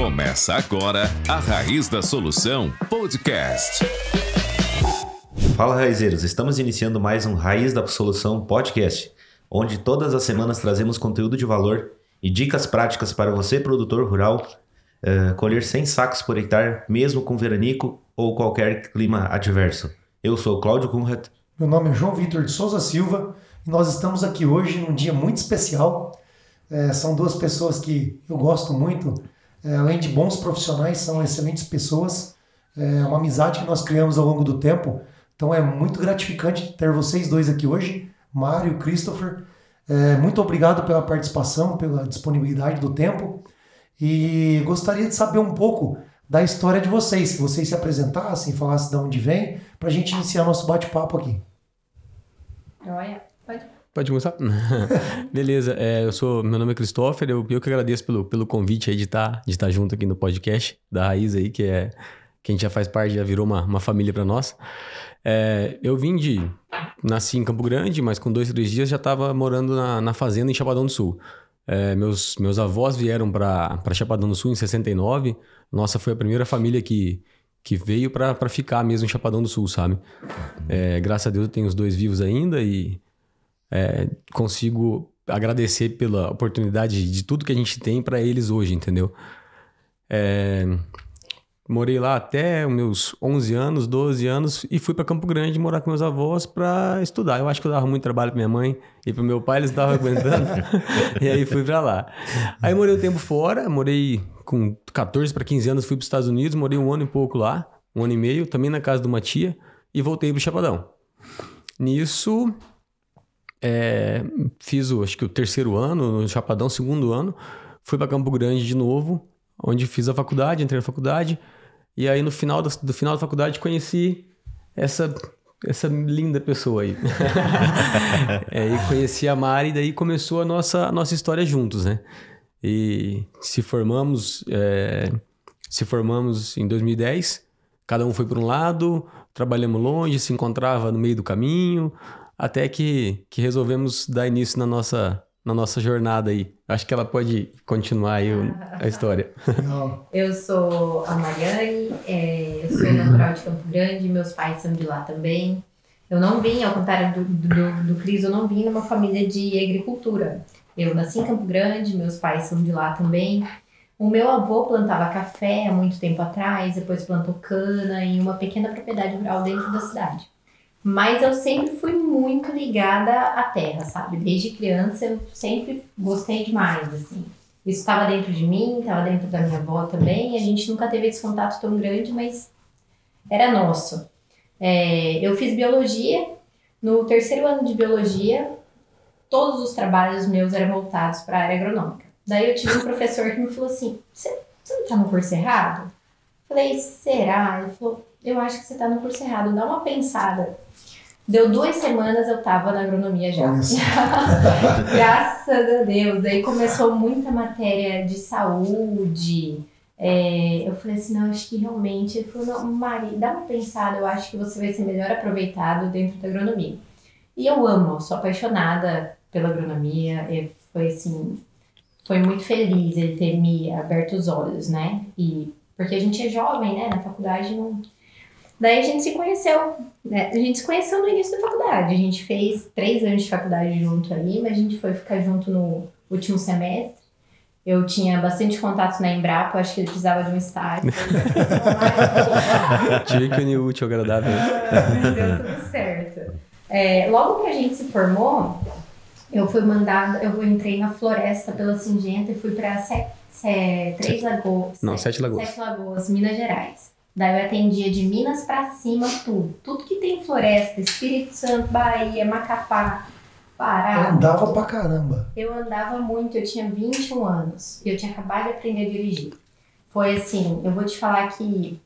Começa agora a Raiz da Solução Podcast. Fala raizeiros, estamos iniciando mais um Raiz da Solução Podcast, onde todas as semanas trazemos conteúdo de valor e dicas práticas para você, produtor rural, uh, colher 100 sacos por hectare, mesmo com veranico ou qualquer clima adverso. Eu sou Cláudio Conrad. Meu nome é João Vitor de Souza Silva e nós estamos aqui hoje num dia muito especial. É, são duas pessoas que eu gosto muito, é, além de bons profissionais, são excelentes pessoas. É uma amizade que nós criamos ao longo do tempo. Então é muito gratificante ter vocês dois aqui hoje, Mário e Christopher. É, muito obrigado pela participação, pela disponibilidade do tempo. E gostaria de saber um pouco da história de vocês, se vocês se apresentassem, falassem de onde vem, para a gente iniciar nosso bate-papo aqui. Olha, pode. Pode começar? Beleza, é, eu sou, meu nome é Christopher, eu, eu que agradeço pelo, pelo convite aí de estar tá, de tá junto aqui no podcast da Raiz aí, que é que a gente já faz parte, já virou uma, uma família para nós. É, eu vim de, nasci em Campo Grande, mas com dois, três dias já estava morando na, na fazenda em Chapadão do Sul. É, meus, meus avós vieram para Chapadão do Sul em 69, nossa foi a primeira família que, que veio para ficar mesmo em Chapadão do Sul, sabe? É, graças a Deus eu tenho os dois vivos ainda e é, consigo agradecer pela oportunidade de tudo que a gente tem para eles hoje, entendeu? É, morei lá até meus 11 anos, 12 anos e fui para Campo Grande morar com meus avós para estudar. Eu acho que eu dava muito trabalho para minha mãe e para meu pai, eles estavam aguentando. e aí fui para lá. Aí morei um tempo fora, morei com 14 para 15 anos, fui para os Estados Unidos, morei um ano e pouco lá, um ano e meio, também na casa de uma tia e voltei para o Chapadão. Nisso, é, fiz o, acho que o terceiro ano, no Chapadão, segundo ano, fui para Campo Grande de novo, onde fiz a faculdade, entrei na faculdade, e aí no final da, do final da faculdade conheci essa essa linda pessoa aí. é, e conheci a Mari, e daí começou a nossa, a nossa história juntos, né? E se formamos, é, se formamos em 2010, cada um foi para um lado, trabalhamos longe, se encontrava no meio do caminho, até que, que resolvemos dar início na nossa, na nossa jornada aí. Acho que ela pode continuar aí o, a história. eu sou a Mariane, é, eu sou natural de Campo Grande, meus pais são de lá também. Eu não vim, ao contrário do, do, do Cris, eu não vim numa família de agricultura. Eu nasci em Campo Grande, meus pais são de lá também. O meu avô plantava café há muito tempo atrás, depois plantou cana em uma pequena propriedade rural dentro da cidade. Mas eu sempre fui muito ligada à terra, sabe? Desde criança eu sempre gostei demais, assim. Isso estava dentro de mim, estava dentro da minha avó também. A gente nunca teve esse contato tão grande, mas era nosso. É, eu fiz biologia. No terceiro ano de biologia, todos os trabalhos meus eram voltados para a área agronômica. Daí eu tive um professor que me falou assim: Você não está no curso errado? Falei, será? Ele falou, eu acho que você está no curso errado, dá uma pensada. Deu duas semanas eu tava na agronomia já. Graças a Deus. Aí começou muita matéria de saúde. É, eu falei assim, não, acho que realmente. Ele falou, não, Mari, dá uma pensada, eu acho que você vai ser melhor aproveitado dentro da agronomia. E eu amo, sou apaixonada pela agronomia. É, foi assim, foi muito feliz ele ter me aberto os olhos, né? E porque a gente é jovem, né? Na faculdade não Daí a gente se conheceu, né? A gente se conheceu no início da faculdade. A gente fez três anos de faculdade junto ali, mas a gente foi ficar junto no último semestre. Eu tinha bastante contato na Embrapa, acho que ele precisava de um estágio. Tive que unir útil agradável. Deu tudo certo. É, logo que a gente se formou, eu fui mandada, eu entrei na floresta pela Singenta e fui para Três Lagoas. Não, Sete Lagoas. Sete Lagoas, Minas Gerais. Daí eu atendia de Minas para cima tudo. Tudo que tem floresta, Espírito Santo, Bahia, Macapá, Pará. Eu andava tudo. pra caramba. Eu andava muito, eu tinha 21 anos. E eu tinha acabado de aprender a dirigir. Foi assim, eu vou te falar que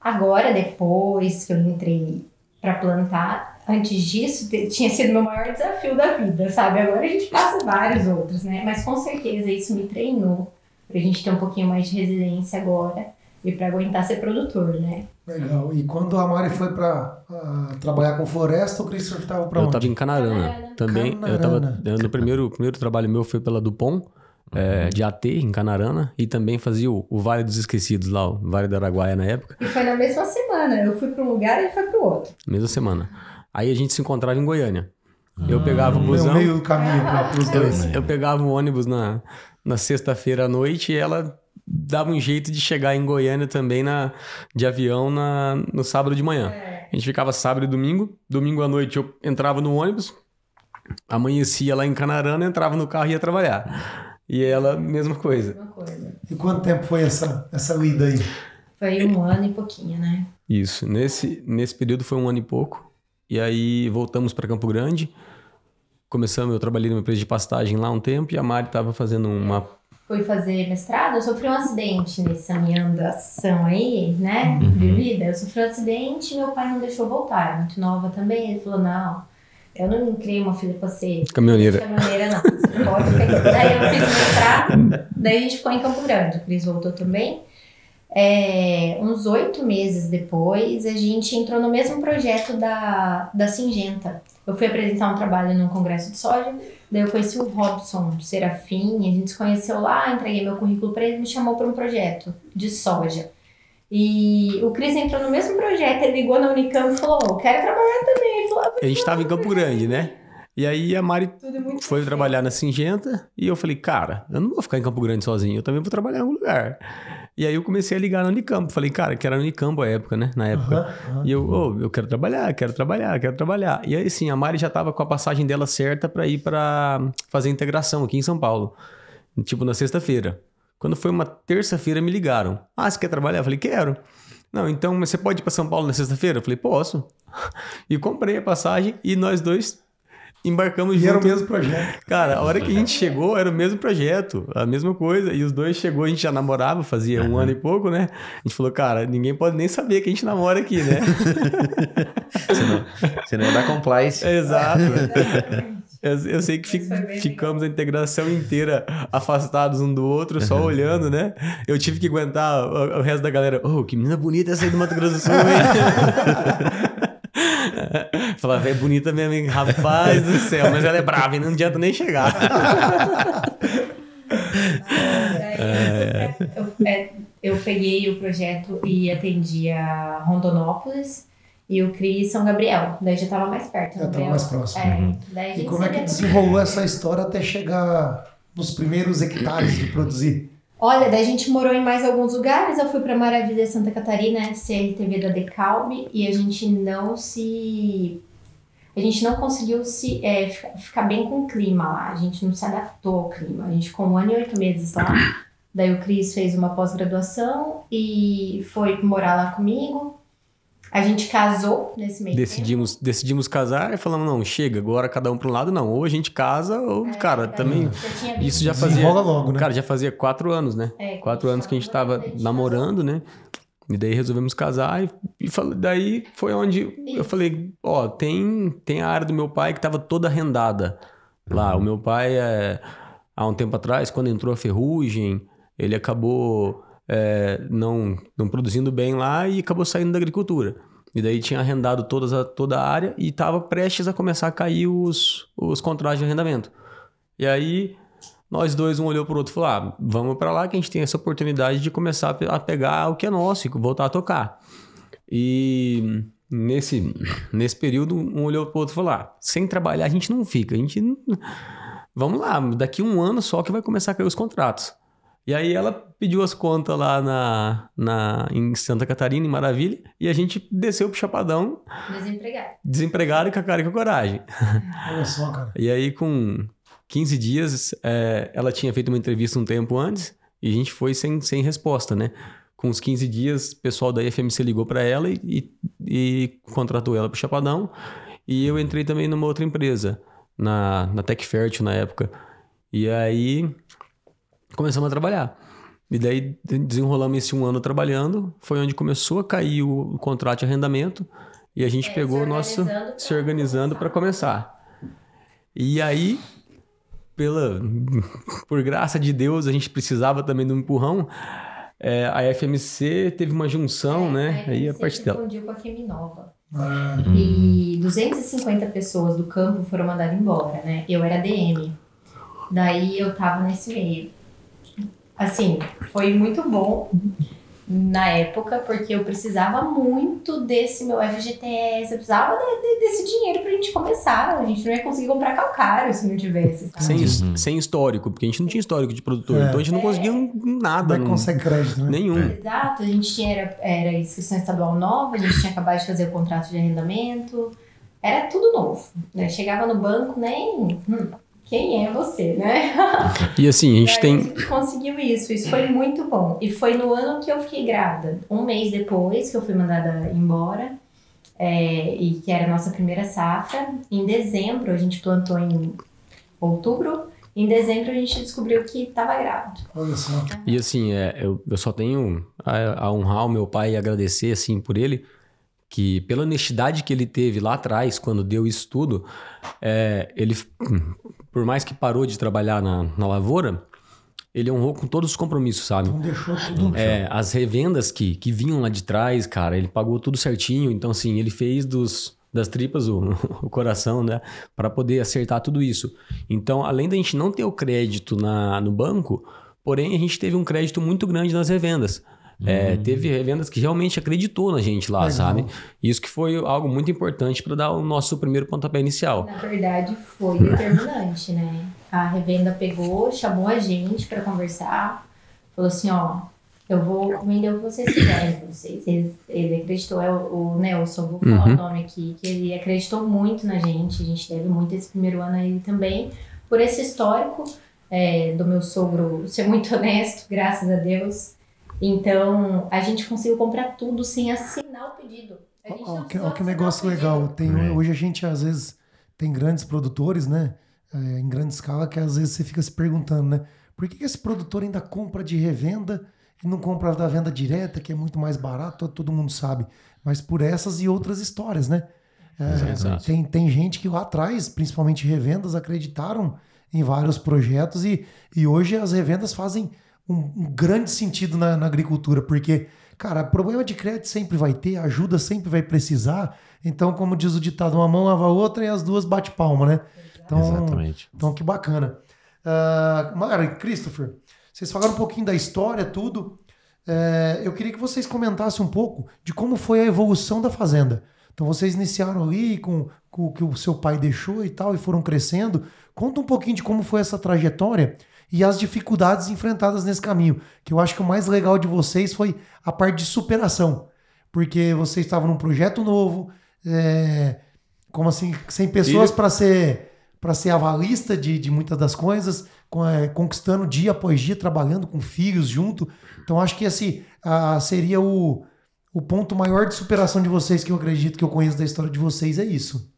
agora, depois que eu entrei para plantar, antes disso tinha sido meu maior desafio da vida, sabe? Agora a gente passa vários outros, né? Mas com certeza isso me treinou pra gente ter um pouquinho mais de resiliência agora e para aguentar ser produtor, né? Legal. E quando a Mari foi para uh, trabalhar com floresta, o Christopher estava para onde? Eu estava em Canarana. Canarana. Também, Canarana. eu estava no primeiro, primeiro trabalho meu foi pela Dupont. É, de AT em Canarana e também fazia o, o, Vale dos Esquecidos lá, o Vale da Araguaia na época. E foi na mesma semana, eu fui para um lugar e ele foi para o outro. Mesma semana. Aí a gente se encontrava em Goiânia. Ah, eu pegava o busão. Meio caminho para os ah, dois. Eu pegava o ônibus na, na sexta-feira à noite e ela dava um jeito de chegar em Goiânia também na, de avião na, no sábado de manhã. É. A gente ficava sábado e domingo. Domingo à noite eu entrava no ônibus, amanhecia lá em Canarana, entrava no carro e ia trabalhar. E é ela, mesma coisa. E quanto tempo foi essa, essa lida aí? Foi um ano e pouquinho, né? Isso. Nesse, nesse período foi um ano e pouco. E aí voltamos para Campo Grande. Começamos, eu trabalhei numa empresa de pastagem lá um tempo e a Mari estava fazendo uma fui fazer mestrado, eu sofri um acidente nessa minha andação aí, né, uhum. de vida. Eu sofri um acidente meu pai não deixou voltar, é muito nova também. Ele falou: não, eu não criei uma filha pra ser caminhoneira. Caminhoneira, não. Você pode daí eu fiz mestrado, daí a gente ficou em Campo Grande. O Cris voltou também. É, uns oito meses depois, a gente entrou no mesmo projeto da, da Singenta, eu fui apresentar um trabalho num congresso de soja, daí eu conheci o Robson Serafim, a gente se conheceu lá, entreguei meu currículo para ele, me chamou para um projeto de soja. E o Cris entrou no mesmo projeto, ele ligou na Unicamp e falou: oh, quero trabalhar também. Ele falou, ah, a gente estava em Campo Grande, né? E aí a Mari foi trabalhar na Singenta e eu falei, cara, eu não vou ficar em Campo Grande sozinho, eu também vou trabalhar em algum lugar. E aí eu comecei a ligar na Unicamp. Falei, cara, que era Unicamp a época, né? Na época. Uhum, uhum. E eu, oh, eu quero trabalhar, quero trabalhar, quero trabalhar. E aí, sim a Mari já estava com a passagem dela certa para ir para fazer integração aqui em São Paulo. Tipo, na sexta-feira. Quando foi uma terça-feira, me ligaram. Ah, você quer trabalhar? Eu falei, quero. Não, então você pode ir para São Paulo na sexta-feira? Eu falei, posso. E comprei a passagem e nós dois embarcamos e junto. era o mesmo projeto. Cara, a hora que a gente chegou, era o mesmo projeto, a mesma coisa. E os dois chegou, a gente já namorava, fazia um ano e pouco, né? A gente falou, cara, ninguém pode nem saber que a gente namora aqui, né? senão, não ia é dar compliance. Exato. Eu, eu, sei que fico, ficamos a integração inteira afastados um do outro, só uhum. olhando, né? Eu tive que aguentar o, o, resto da galera. Oh, que menina bonita essa aí do Mato Grosso do Sul, hein? Falava, é bonita mesmo, hein? Rapaz do céu, mas ela é brava e não adianta nem chegar. é, é, eu, é, eu peguei o projeto e atendi a Rondonópolis e o criei São Gabriel. Daí já estava mais perto. Já estava mais próximo. É, uhum. e como é que desenrolou essa história até chegar nos primeiros hectares de produzir? Olha, daí a gente morou em mais alguns lugares. Eu fui para Maravilha Santa Catarina, CLTV da Decalbe, e a gente não se. A gente não conseguiu se é, ficar bem com o clima lá. A gente não se adaptou ao clima. A gente ficou um ano e oito meses lá. Daí o Cris fez uma pós-graduação e foi morar lá comigo. A gente casou nesse meio decidimos, tempo. Decidimos casar e falamos, não, chega, agora cada um para um lado, não. Ou a gente casa, ou, é, cara, é, também... Isso já fazia... Desenrola logo, né? Cara, já fazia quatro anos, né? É, quatro anos que a gente estava namorando, né? E daí resolvemos casar e, e falei, daí foi onde Isso. eu falei, ó, tem, tem a área do meu pai que estava toda arrendada lá. O meu pai, é, há um tempo atrás, quando entrou a ferrugem, ele acabou... É, não, não produzindo bem lá e acabou saindo da agricultura. E daí tinha arrendado todas a, toda a área e estava prestes a começar a cair os, os contratos de arrendamento. E aí nós dois, um olhou pro outro e falou: ah, vamos para lá que a gente tem essa oportunidade de começar a pegar o que é nosso e voltar a tocar. E nesse, nesse período, um olhou pro outro e falou: ah, sem trabalhar a gente não fica, a gente. Não... Vamos lá, daqui um ano só que vai começar a cair os contratos. E aí ela pediu as contas lá na, na, em Santa Catarina, em Maravilha, e a gente desceu pro Chapadão. Desempregado. Desempregado e com a cara e com a coragem. Olha só, cara. E aí, com 15 dias, é, ela tinha feito uma entrevista um tempo antes e a gente foi sem, sem resposta, né? Com os 15 dias, o pessoal da FMC ligou para ela e, e, e contratou ela pro Chapadão. E eu entrei também numa outra empresa, na, na Tech na época. E aí começamos a trabalhar. E daí desenrolamos esse um ano trabalhando, foi onde começou a cair o, o contrato de arrendamento e a gente é, pegou o nosso se organizando para começar. E aí, pela por graça de Deus, a gente precisava também de um empurrão. É, a FMC teve uma junção, é, né? A aí a parte dela. com a Feminova. Ah. E 250 pessoas do campo foram mandadas embora, né? Eu era DM. Daí eu tava nesse meio assim, foi muito bom na época, porque eu precisava muito desse meu FGTS, eu precisava de, de, desse dinheiro pra gente começar. A gente não ia conseguir comprar calcário se não tivesse. Sabe? Sem, uhum. sem histórico, porque a gente não tinha histórico de produtor, é. então a gente não é. conseguia nada. Não, consegue crédito, né? Nenhum. É. Exato, a gente tinha, era, era inscrição estadual nova, a gente tinha acabado de fazer o contrato de arrendamento, era tudo novo. Né? Chegava no banco, nem. Hum quem é você, né? E assim, a gente tem. A gente conseguiu isso, isso foi muito bom. E foi no ano que eu fiquei grávida. Um mês depois que eu fui mandada embora, é, e que era a nossa primeira safra, em dezembro, a gente plantou em outubro. Em dezembro a gente descobriu que estava grávida. Olha só. E assim, é, eu, eu só tenho a, a honrar o meu pai e agradecer assim por ele, que pela honestidade que ele teve lá atrás, quando deu isso tudo, é, ele, por mais que parou de trabalhar na, na lavoura, ele honrou com todos os compromissos, sabe? Não deixou tudo é, As revendas que, que vinham lá de trás, cara, ele pagou tudo certinho. Então, assim, ele fez dos, das tripas o, o coração, né? Para poder acertar tudo isso. Então, além da gente não ter o crédito na, no banco, porém, a gente teve um crédito muito grande nas revendas. É, uhum. É, teve revendas que realmente acreditou na gente lá, Legal. sabe? Isso que foi algo muito importante para dar o nosso primeiro pontapé inicial. Na verdade, foi determinante, né? A revenda pegou, chamou a gente para conversar, falou assim: ó, eu vou vender o que vocês quiserem vocês. Ele, acreditou, é o, Nelson, vou falar uhum. o nome aqui, que ele acreditou muito na gente, a gente teve muito esse primeiro ano aí também, por esse histórico. É, do meu sogro ser muito honesto, graças a Deus. Então, a gente conseguiu comprar tudo sem assinar o pedido. Olha que, que, negócio legal. Tem, é. Hoje a gente, às vezes, tem grandes produtores, né? É, em grande escala, que às vezes você fica se perguntando, né? Por que, esse produtor ainda compra de revenda e não compra da venda direta, que é muito mais barato, todo mundo sabe. Mas por essas e outras histórias, né? É, tem, tem gente que lá atrás, principalmente revendas, acreditaram em vários projetos e, e hoje as revendas fazem um, um grande sentido na, na agricultura, porque cara, problema de crédito sempre vai ter, ajuda sempre vai precisar. Então, como diz o ditado, uma mão lava a outra e as duas bate palma, né? Então, Exatamente. Então, que bacana. Uh, Mara e Christopher, vocês falaram um pouquinho da história, tudo. Uh, eu queria que vocês comentassem um pouco de como foi a evolução da fazenda. Então, vocês iniciaram ali com, com o que o seu pai deixou e tal, e foram crescendo. Conta um pouquinho de como foi essa trajetória e as dificuldades enfrentadas nesse caminho. Que eu acho que o mais legal de vocês foi a parte de superação. Porque vocês estavam num projeto novo, é, como assim, sem pessoas para ser para ser avalista de, de muitas das coisas, com, é, conquistando dia após dia, trabalhando com filhos junto. Então acho que esse assim, a, seria o, o ponto maior de superação de vocês que eu acredito que eu conheço da história de vocês é isso.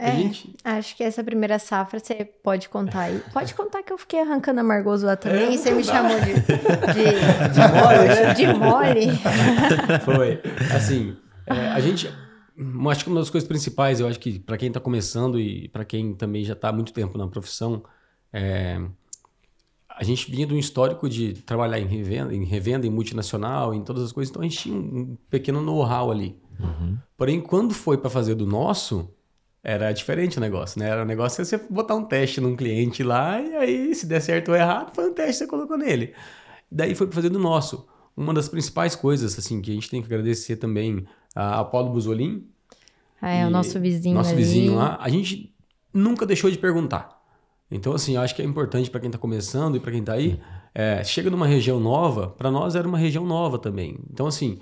É, gente... acho que essa primeira safra você pode contar aí. Pode contar que eu fiquei arrancando amargoso lá também é, e você me dá. chamou de, de, de, mole. Né? De mole. Foi. Assim, é, a gente... Acho que uma das coisas principais, eu acho que para quem está começando e para quem também já está há muito tempo na profissão, é, a gente vinha de um histórico de trabalhar em revenda, em revenda, em multinacional, em todas as coisas, então a gente tinha um pequeno know-how ali. Uhum. Porém, quando foi para fazer do nosso, era diferente o negócio, né? Era um negócio é você botar um teste num cliente lá e aí, se der certo ou errado, foi um teste que você colocou nele. Daí foi fazer do nosso. Uma das principais coisas, assim, que a gente tem que agradecer também a Paulo Busolin, Ah, é, o nosso vizinho Nosso ali. vizinho lá. A gente nunca deixou de perguntar. Então, assim, eu acho que é importante para quem está começando e para quem está aí, é, chega numa região nova, para nós era uma região nova também. Então, assim,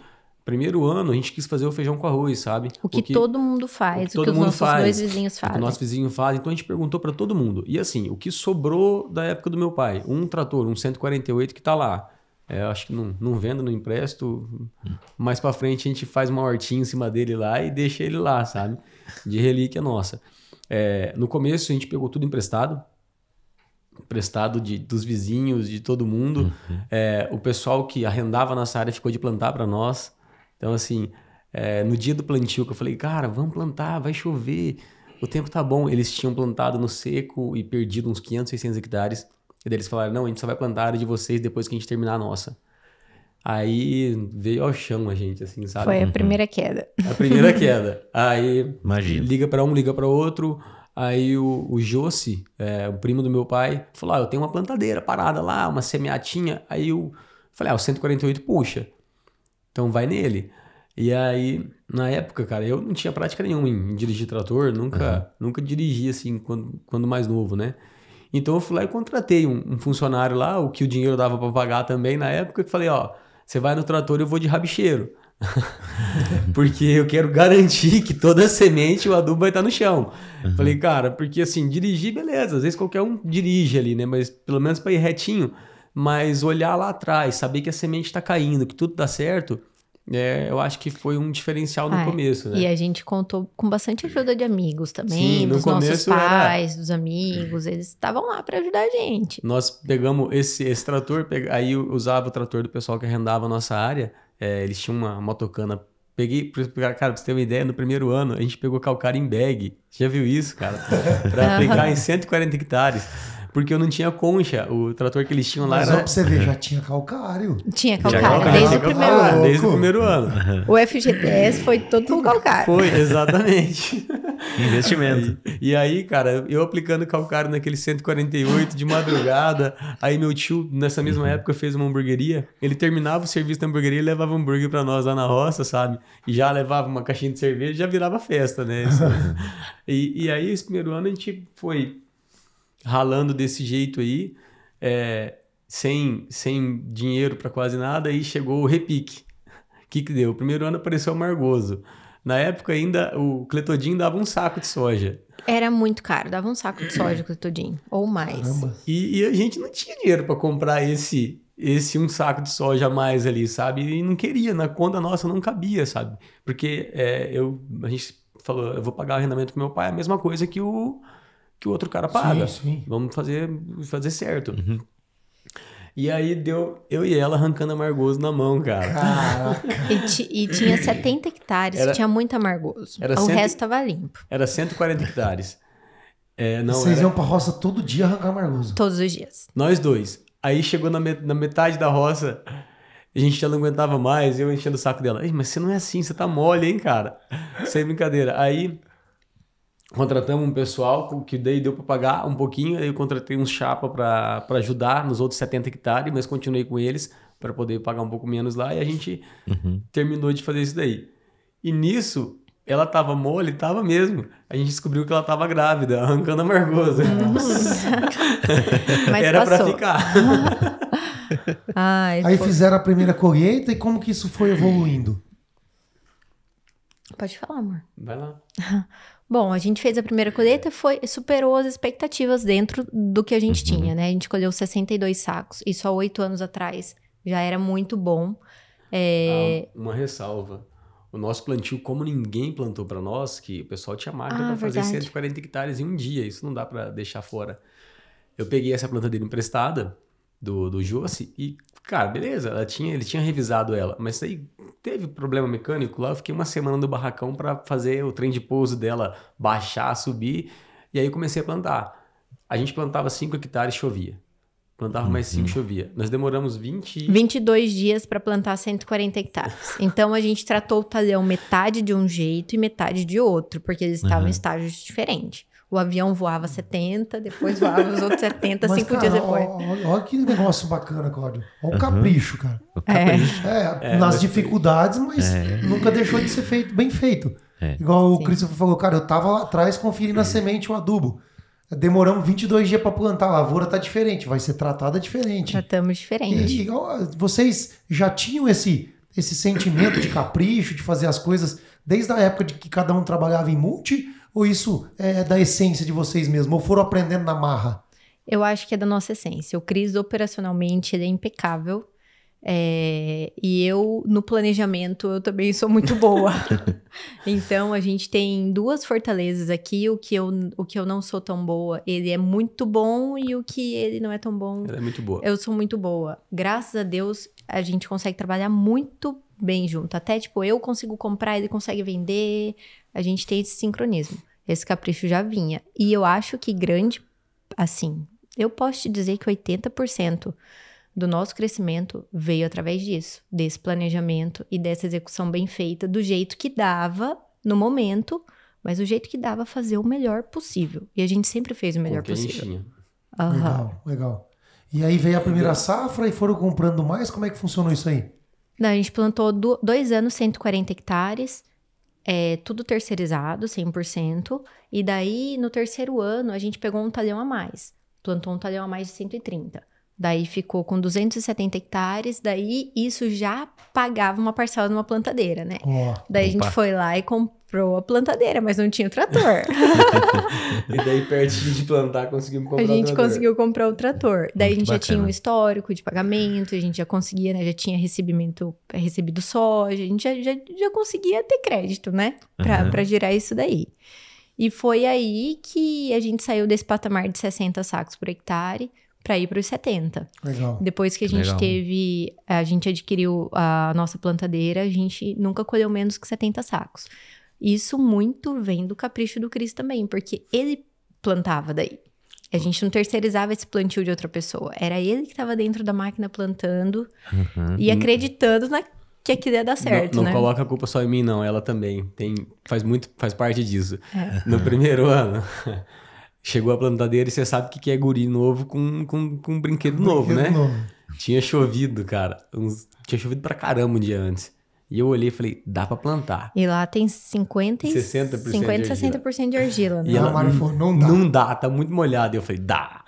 primeiro ano a gente quis fazer o feijão com arroz, sabe? O que Porque, todo mundo faz, o que, o que os nossos faz, dois vizinhos fazem. O que nosso vizinho faz. Então a gente perguntou para todo mundo. E assim, o que sobrou da época do meu pai? Um trator, um 148 que tá lá. É, acho que não, não vendo, não empresto. Mais para frente a gente faz uma hortinha em cima dele lá e deixa ele lá, sabe? De relíquia nossa. É, no começo a gente pegou tudo emprestado, emprestado de, dos vizinhos, de todo mundo. Uhum. É, o pessoal que arrendava nossa área ficou de plantar para nós. Então, assim, é, no dia do plantio que eu falei, cara, vamos plantar, vai chover, o tempo tá bom. Eles tinham plantado no seco e perdido uns 500, 600 hectares. E daí eles falaram, não, a gente só vai plantar a área de vocês depois que a gente terminar a nossa. Aí veio ao chão a gente, assim, sabe? Foi a uhum. primeira queda. A primeira queda. Aí Imagina. liga para um, liga para outro. Aí o, o Josi, é, o primo do meu pai, falou: ah, eu tenho uma plantadeira parada lá, uma semeatinha. Aí eu falei: ah, o 148 puxa. Então vai nele. E aí, na época, cara, eu não tinha prática nenhuma em dirigir trator, nunca, uhum. nunca dirigi assim quando, quando mais novo, né? Então eu fui lá e contratei um, um funcionário lá, o que o dinheiro dava para pagar também na época, que falei, ó, você vai no trator, eu vou de rabicheiro. porque eu quero garantir que toda semente o adubo vai estar no chão. Uhum. Falei, cara, porque assim, dirigir, beleza, às vezes qualquer um dirige ali, né? Mas pelo menos para ir retinho, mas olhar lá atrás, saber que a semente está caindo, que tudo dá certo, é, eu acho que foi um diferencial no ah, é. começo, né? E a gente contou com bastante ajuda de amigos também, Sim, dos no nossos pais, era... dos amigos, eles estavam lá para ajudar a gente. Nós pegamos esse, esse trator, peg... aí usava o trator do pessoal que arrendava a nossa área, é, eles tinham uma motocana. Peguei, cara, pra você ter uma ideia, no primeiro ano a gente pegou calcário em bag. Já viu isso, cara? Para pegar em 140 hectares porque eu não tinha concha. O trator que eles tinham lá Mas era. Só pra você ver, já tinha calcário. Tinha calcário, calcário desde, calcário, o primeiro ano. Desde o primeiro ano. O FGTS foi todo com calcário. Foi, exatamente. Investimento. E, e aí, cara, eu aplicando calcário naquele 148 de madrugada. aí meu tio, nessa mesma uhum. época, fez uma hamburgueria. Ele terminava o serviço da hamburgueria e levava hambúrguer pra nós lá na roça, sabe? E já levava uma caixinha de cerveja, já virava festa, né? e, e aí, esse primeiro ano, a gente foi ralando desse jeito aí, é, sem, sem dinheiro para quase nada, e chegou o repique. O que, que deu? O primeiro ano apareceu o Margoso. Na época ainda o Cletodinho dava um saco de soja. Era muito caro, dava um saco de soja o Cletodinho, ou mais. E, e, a gente não tinha dinheiro para comprar esse esse um saco de soja a mais ali, sabe? E não queria, na conta nossa não cabia, sabe? Porque é, eu, a gente falou, eu vou pagar o arrendamento com meu pai, a mesma coisa que o, que o outro cara paga. Sim, sim. Vamos fazer, fazer certo. Uhum. E aí deu eu e ela arrancando amargoso na mão, cara. Caraca. e, e tinha 70 hectares, era, tinha muito amargoso. o cento, resto tava limpo. Era 140 hectares. É, não, Vocês era... iam pra roça todo dia arrancar amargoso? Todos os dias. Nós dois. Aí chegou na, met na metade da roça, a gente já não aguentava mais, eu enchendo o saco dela. Mas você não é assim, você tá mole, hein, cara? Sem brincadeira. Aí contratamos um pessoal que daí deu para pagar um pouquinho, aí eu contratei um chapa para ajudar nos outros 70 hectares, mas continuei com eles para poder pagar um pouco menos lá e a gente uhum. terminou de fazer isso daí. E nisso, ela tava mole, tava mesmo. A gente descobriu que ela tava grávida, arrancando a Margosa. Era para ficar. Ai, Aí fizeram a primeira colheita e como que isso foi evoluindo? Pode falar, amor. Vai lá. Bom, a gente fez a primeira colheita, foi superou as expectativas dentro do que a gente uhum. tinha, né? A gente colheu 62 sacos, isso há oito anos atrás já era muito bom. É... Ah, uma ressalva. O nosso plantio, como ninguém plantou para nós, que o pessoal tinha máquina ah, para fazer 140 hectares em um dia, isso não dá para deixar fora. Eu peguei essa planta dele emprestada do, do Josi e Cara, beleza, ela tinha, ele tinha revisado ela, mas aí teve problema mecânico lá, eu fiquei uma semana no barracão para fazer o trem de pouso dela baixar, subir, e aí comecei a plantar. A gente plantava 5 hectares e chovia. Plantava mais 5 uhum. chovia. Nós demoramos 20 22 dias para plantar 140 hectares. então a gente tratou o talhão metade de um jeito e metade de outro, porque eles estavam uhum. em estágios diferentes o avião voava 70, depois voava os outros 70, Mas, cinco cara, dias depois. Olha, olha que negócio bacana, Cláudio. Olha uhum. o capricho, cara. O capricho. É, é nas dificuldades, mas é. nunca deixou de ser feito, bem feito. É. Igual o Christopher falou, cara, eu tava lá atrás conferindo a é. semente, o adubo. Demoramos 22 dias para plantar, a lavoura tá diferente, vai ser tratada diferente. Tratamos diferente. E, vocês já tinham esse, esse sentimento de capricho, de fazer as coisas desde a época de que cada um trabalhava em multi? Ou isso é da essência de vocês mesmos? Ou foram aprendendo na marra? Eu acho que é da nossa essência. O Cris, operacionalmente, ele é impecável. É, e eu, no planejamento, eu também sou muito boa. então, a gente tem duas fortalezas aqui. O que, eu, o que eu não sou tão boa, ele é muito bom. E o que ele não é tão bom... Ele é muito boa. Eu sou muito boa. Graças a Deus, a gente consegue trabalhar muito bem junto. Até, tipo, eu consigo comprar, ele consegue vender. A gente tem esse sincronismo. Esse capricho já vinha. E eu acho que grande, assim, eu posso te dizer que 80% do nosso crescimento veio através disso, desse planejamento e dessa execução bem feita, do jeito que dava no momento, mas o jeito que dava fazer o melhor possível. E a gente sempre fez o melhor Com possível. Uhum. Legal, legal. E aí veio a primeira safra e foram comprando mais? Como é que funcionou isso aí? Não, a gente plantou do, dois anos 140 hectares, é, tudo terceirizado, 100%. E daí, no terceiro ano, a gente pegou um talhão a mais. Plantou um talhão a mais de 130. Daí ficou com 270 hectares, daí isso já pagava uma parcela de uma plantadeira, né? Oh, daí opa. a gente foi lá e comprou a plantadeira, mas não tinha o trator. e daí, pertinho de plantar, conseguimos comprar o trator. A gente conseguiu comprar o trator. Daí Muito a gente bacana. já tinha um histórico de pagamento, a gente já conseguia, né? Já tinha recebimento, é, recebido soja, a gente já, já, já conseguia ter crédito, né? Pra, uhum. pra girar isso daí. E foi aí que a gente saiu desse patamar de 60 sacos por hectare para ir para os 70. Legal. Depois que a gente Legal. teve, a gente adquiriu a nossa plantadeira, a gente nunca colheu menos que 70 sacos. Isso muito vem do capricho do Cris também, porque ele plantava daí. A gente não terceirizava esse plantio de outra pessoa. Era ele que estava dentro da máquina plantando uhum. e acreditando na, que aquilo ia dar certo. Não, não né? coloca a culpa só em mim, não. Ela também tem, faz muito, faz parte disso. É. No primeiro ano chegou a plantadeira e você sabe o que, que é guri novo com, com, com um brinquedo com novo, brinquedo né? Novo. Tinha chovido, cara. Uns... tinha chovido pra caramba um dia antes. E eu olhei e falei, dá pra plantar. E lá tem 50 e 60%, 50, de 60% de argila. Né? E a Mari falou, não dá. Não dá, tá muito molhado. E eu falei, dá.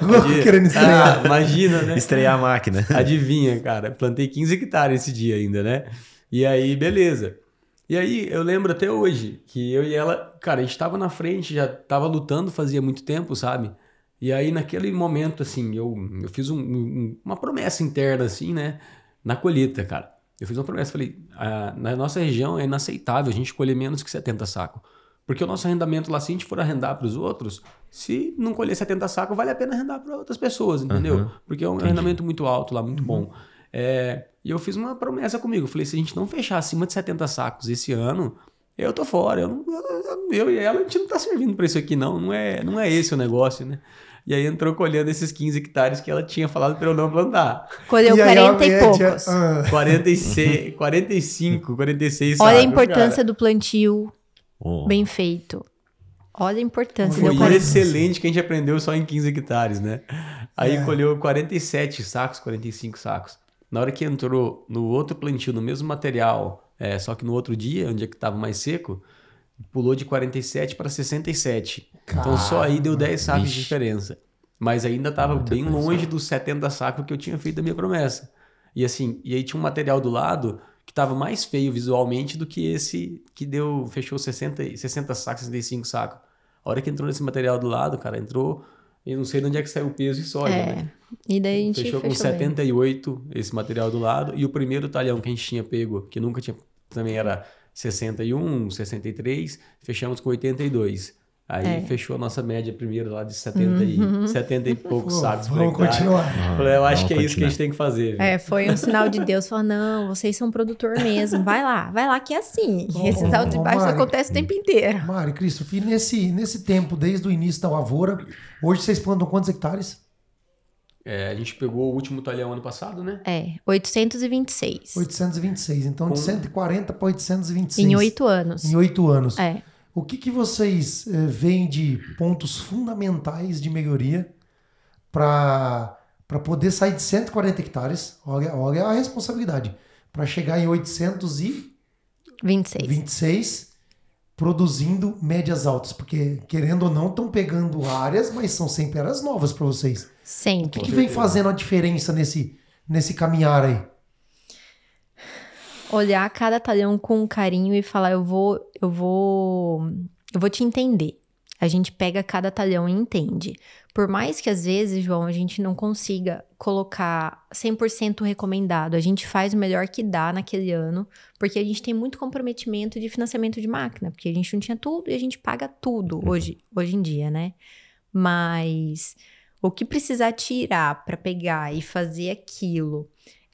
Louco querendo estrear. Ah, imagina, né? Estrear a máquina. Adivinha, cara. Plantei 15 hectares esse dia ainda, né? E aí, beleza. E aí eu lembro até hoje que eu e ela, cara, a gente tava na frente, já tava lutando fazia muito tempo, sabe? E aí naquele momento, assim, eu, eu fiz um, um, uma promessa interna, assim, né? Na colheita, cara. Eu fiz uma promessa, falei, ah, na nossa região é inaceitável a gente colher menos que 70 sacos. Porque o nosso arrendamento lá, se a gente for arrendar para os outros, se não colher 70 sacos, vale a pena arrendar para outras pessoas, entendeu? Uhum, Porque é um entendi. arrendamento muito alto lá, muito uhum. bom. É, e eu fiz uma promessa comigo. Falei, se a gente não fechar acima de 70 sacos esse ano, eu tô fora. Eu, não, eu e ela, a gente não tá servindo para isso aqui, não. Não é, não é esse o negócio, né? E aí entrou colhendo esses 15 hectares que ela tinha falado para eu não plantar. Colheu e 40 aí, e poucos. É, ah. 46, 45, 46 Olha a importância cara. do plantio oh. bem feito. Olha a importância. Foi um excelente que a gente aprendeu só em 15 hectares, né? Aí é. colheu 47 sacos, 45 sacos. Na hora que entrou no outro plantio, no mesmo material, é, só que no outro dia, onde é que estava mais seco, pulou de 47 para 67. Caramba, então só aí deu 10 sacos bicho. de diferença. Mas ainda estava bem longe dos 70 sacos que eu tinha feito da minha promessa. E assim, e aí tinha um material do lado que estava mais feio visualmente do que esse que deu, fechou 60, 60 sacos, 65 sacos. A hora que entrou nesse material do lado, cara, entrou e não sei de onde é que saiu o peso e soja, é. né? E daí a gente fechou, fechou com 78 bem. esse material do lado e o primeiro talhão que a gente tinha pego, que nunca tinha, também era 61, 63, fechamos com 82. Aí é. fechou a nossa média primeiro lá de 70, uhum. e, 70 e poucos Pô, sacos. Vamos continuar. Falei, eu acho que é continuar. isso que a gente tem que fazer. Viu? É, foi um sinal de Deus. Falou, não, vocês são produtor mesmo. Vai lá, vai lá que é assim. Esse Esses altos e baixos acontecem o tempo inteiro. Mari, Cristo, filho, nesse, nesse tempo, desde o início da lavoura, hoje vocês plantam quantos hectares? É, a gente pegou o último talhão ano passado, né? É, 826. 826. Então, Com... de 140 para 826. Em oito anos. Em oito anos. É. O que, que vocês eh, veem de pontos fundamentais de melhoria para poder sair de 140 hectares? Olha, olha a responsabilidade. Para chegar em 826 26, produzindo médias altas. Porque, querendo ou não, estão pegando áreas, mas são sempre áreas novas para vocês. Sempre. O que, que vem fazendo a diferença nesse, nesse caminhar aí? olhar cada talhão com carinho e falar: eu vou, eu vou, eu vou te entender. A gente pega cada talhão e entende. Por mais que às vezes, João, a gente não consiga colocar 100% recomendado, a gente faz o melhor que dá naquele ano, porque a gente tem muito comprometimento de financiamento de máquina, porque a gente não tinha tudo e a gente paga tudo uhum. hoje, hoje em dia, né? Mas o que precisar tirar para pegar e fazer aquilo